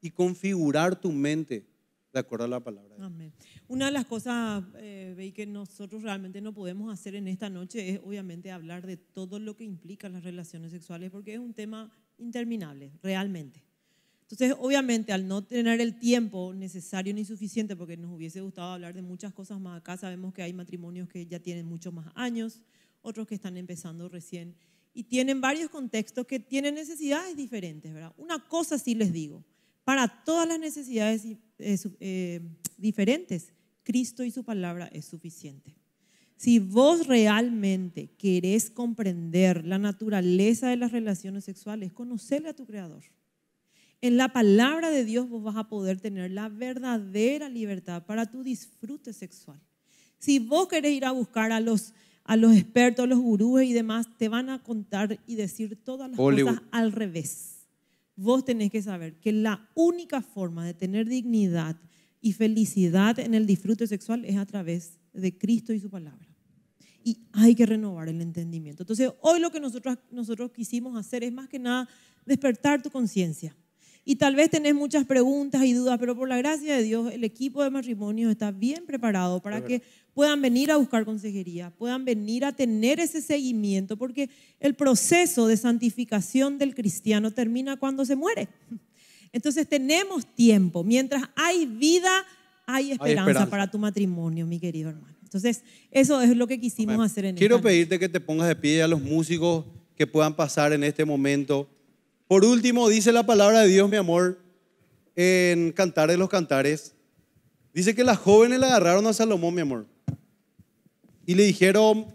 Y configurar tu mente de acuerdo a la palabra. De Dios. Una de las cosas, eh, que nosotros realmente no podemos hacer en esta noche es obviamente hablar de todo lo que implica las relaciones sexuales, porque es un tema interminable, realmente. Entonces, obviamente, al no tener el tiempo necesario ni suficiente, porque nos hubiese gustado hablar de muchas cosas más acá, sabemos que hay matrimonios que ya tienen muchos más años, otros que están empezando recién, y tienen varios contextos que tienen necesidades diferentes, ¿verdad? Una cosa sí les digo, para todas las necesidades eh, eh, diferentes, Cristo y su palabra es suficiente. Si vos realmente querés comprender la naturaleza de las relaciones sexuales, conocerle a tu Creador. En la palabra de Dios vos vas a poder tener la verdadera libertad para tu disfrute sexual. Si vos querés ir a buscar a los, a los expertos, los gurúes y demás, te van a contar y decir todas las cosas al revés. Vos tenés que saber que la única forma de tener dignidad y felicidad en el disfrute sexual es a través de Cristo y su palabra y hay que renovar el entendimiento. Entonces, hoy lo que nosotros, nosotros quisimos hacer es más que nada despertar tu conciencia. Y tal vez tenés muchas preguntas y dudas, pero por la gracia de Dios el equipo de matrimonios está bien preparado para que puedan venir a buscar consejería, puedan venir a tener ese seguimiento, porque el proceso de santificación del cristiano termina cuando se muere. Entonces tenemos tiempo, mientras hay vida, hay esperanza, para tu matrimonio, mi querido hermano. Entonces, eso es lo que quisimos hacer en Quiero pedirte que te pongas de pie a los músicos que puedan pasar en este momento. Por último, dice la palabra de Dios, mi amor, en Cantar de los Cantares. Dice que las jóvenes le agarraron a Salomón, mi amor, y le dijeron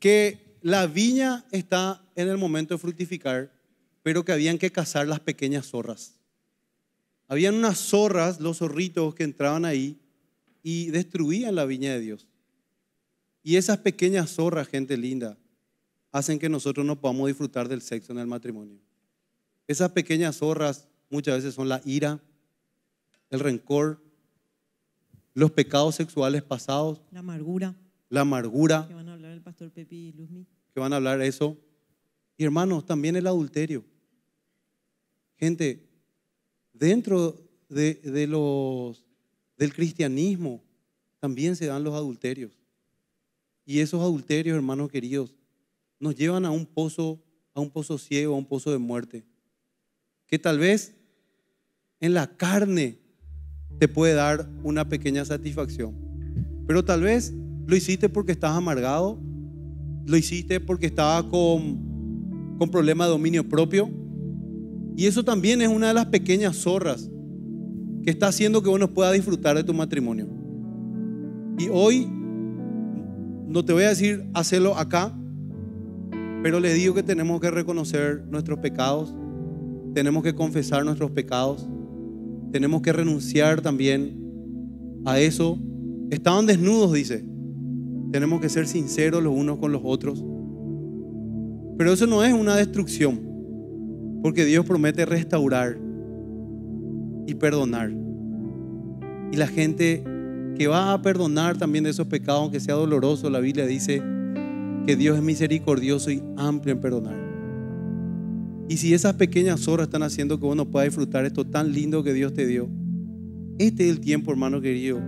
que la viña está en el momento de fructificar, pero que habían que cazar las pequeñas zorras. Habían unas zorras, los zorritos que entraban ahí y destruían la viña de Dios. Y esas pequeñas zorras, gente linda, hacen que nosotros no podamos disfrutar del sexo en el matrimonio. Esas pequeñas zorras muchas veces son la ira, el rencor, los pecados sexuales pasados. La amargura. La amargura. Que van a hablar el pastor Pepi y Luzmi. Que van a hablar eso. Y hermanos, también el adulterio. Gente, dentro de los, del cristianismo también se dan los adulterios. Y esos adulterios, hermanos queridos, nos llevan a un pozo, a un pozo ciego, a un pozo de muerte, que tal vez en la carne te puede dar una pequeña satisfacción, pero tal vez lo hiciste porque estás amargado, lo hiciste porque estaba con, con problemas de dominio propio, y eso también es una de las pequeñas zorras que está haciendo que uno pueda disfrutar de tu matrimonio. Y hoy, no te voy a decir, hacerlo acá, pero les digo que tenemos que reconocer nuestros pecados, tenemos que confesar nuestros pecados, tenemos que renunciar también a eso. Estaban desnudos, dice. Tenemos que ser sinceros los unos con los otros. Pero eso no es una destrucción, porque Dios promete restaurar y perdonar. Y la gente que va a perdonar también de esos pecados, aunque sea doloroso, la Biblia dice, que Dios es misericordioso y amplio en perdonar. Y si esas pequeñas zorras están haciendo que uno pueda disfrutar esto tan lindo que Dios te dio, este es el tiempo, hermano querido,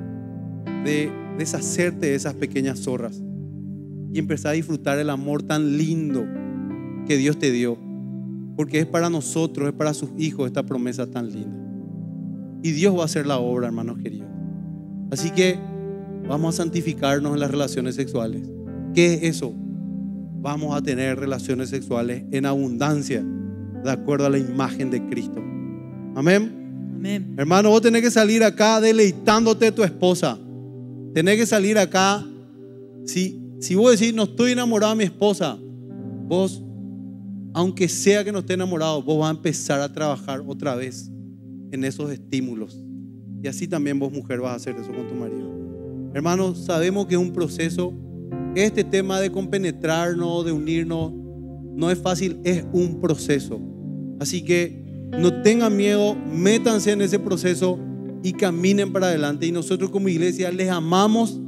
de deshacerte de esas pequeñas zorras y empezar a disfrutar el amor tan lindo que Dios te dio. Porque es para nosotros, es para sus hijos esta promesa tan linda. Y Dios va a hacer la obra, hermano querido Así que vamos a santificarnos en las relaciones sexuales. ¿Qué es eso? vamos a tener relaciones sexuales en abundancia, de acuerdo a la imagen de Cristo. Amén. Amén. Hermano, vos tenés que salir acá deleitándote tu esposa. Tenés que salir acá. Si, si vos decís, no estoy enamorado de mi esposa, vos, aunque sea que no esté enamorado, vos vas a empezar a trabajar otra vez en esos estímulos. Y así también vos, mujer, vas a hacer eso con tu marido. Hermano, sabemos que es un proceso este tema de compenetrarnos, de unirnos, no es fácil, es un proceso. Así que no tengan miedo, métanse en ese proceso y caminen para adelante. Y nosotros como iglesia les amamos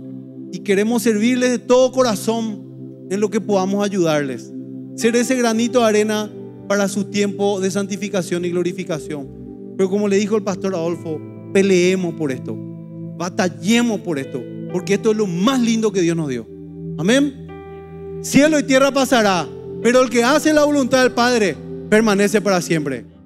y queremos servirles de todo corazón en lo que podamos ayudarles. Ser ese granito de arena para su tiempo de santificación y glorificación. Pero como le dijo el pastor Adolfo, peleemos por esto, batallemos por esto, porque esto es lo más lindo que Dios nos dio. Amén. Cielo y tierra pasará, pero el que hace la voluntad del Padre permanece para siempre.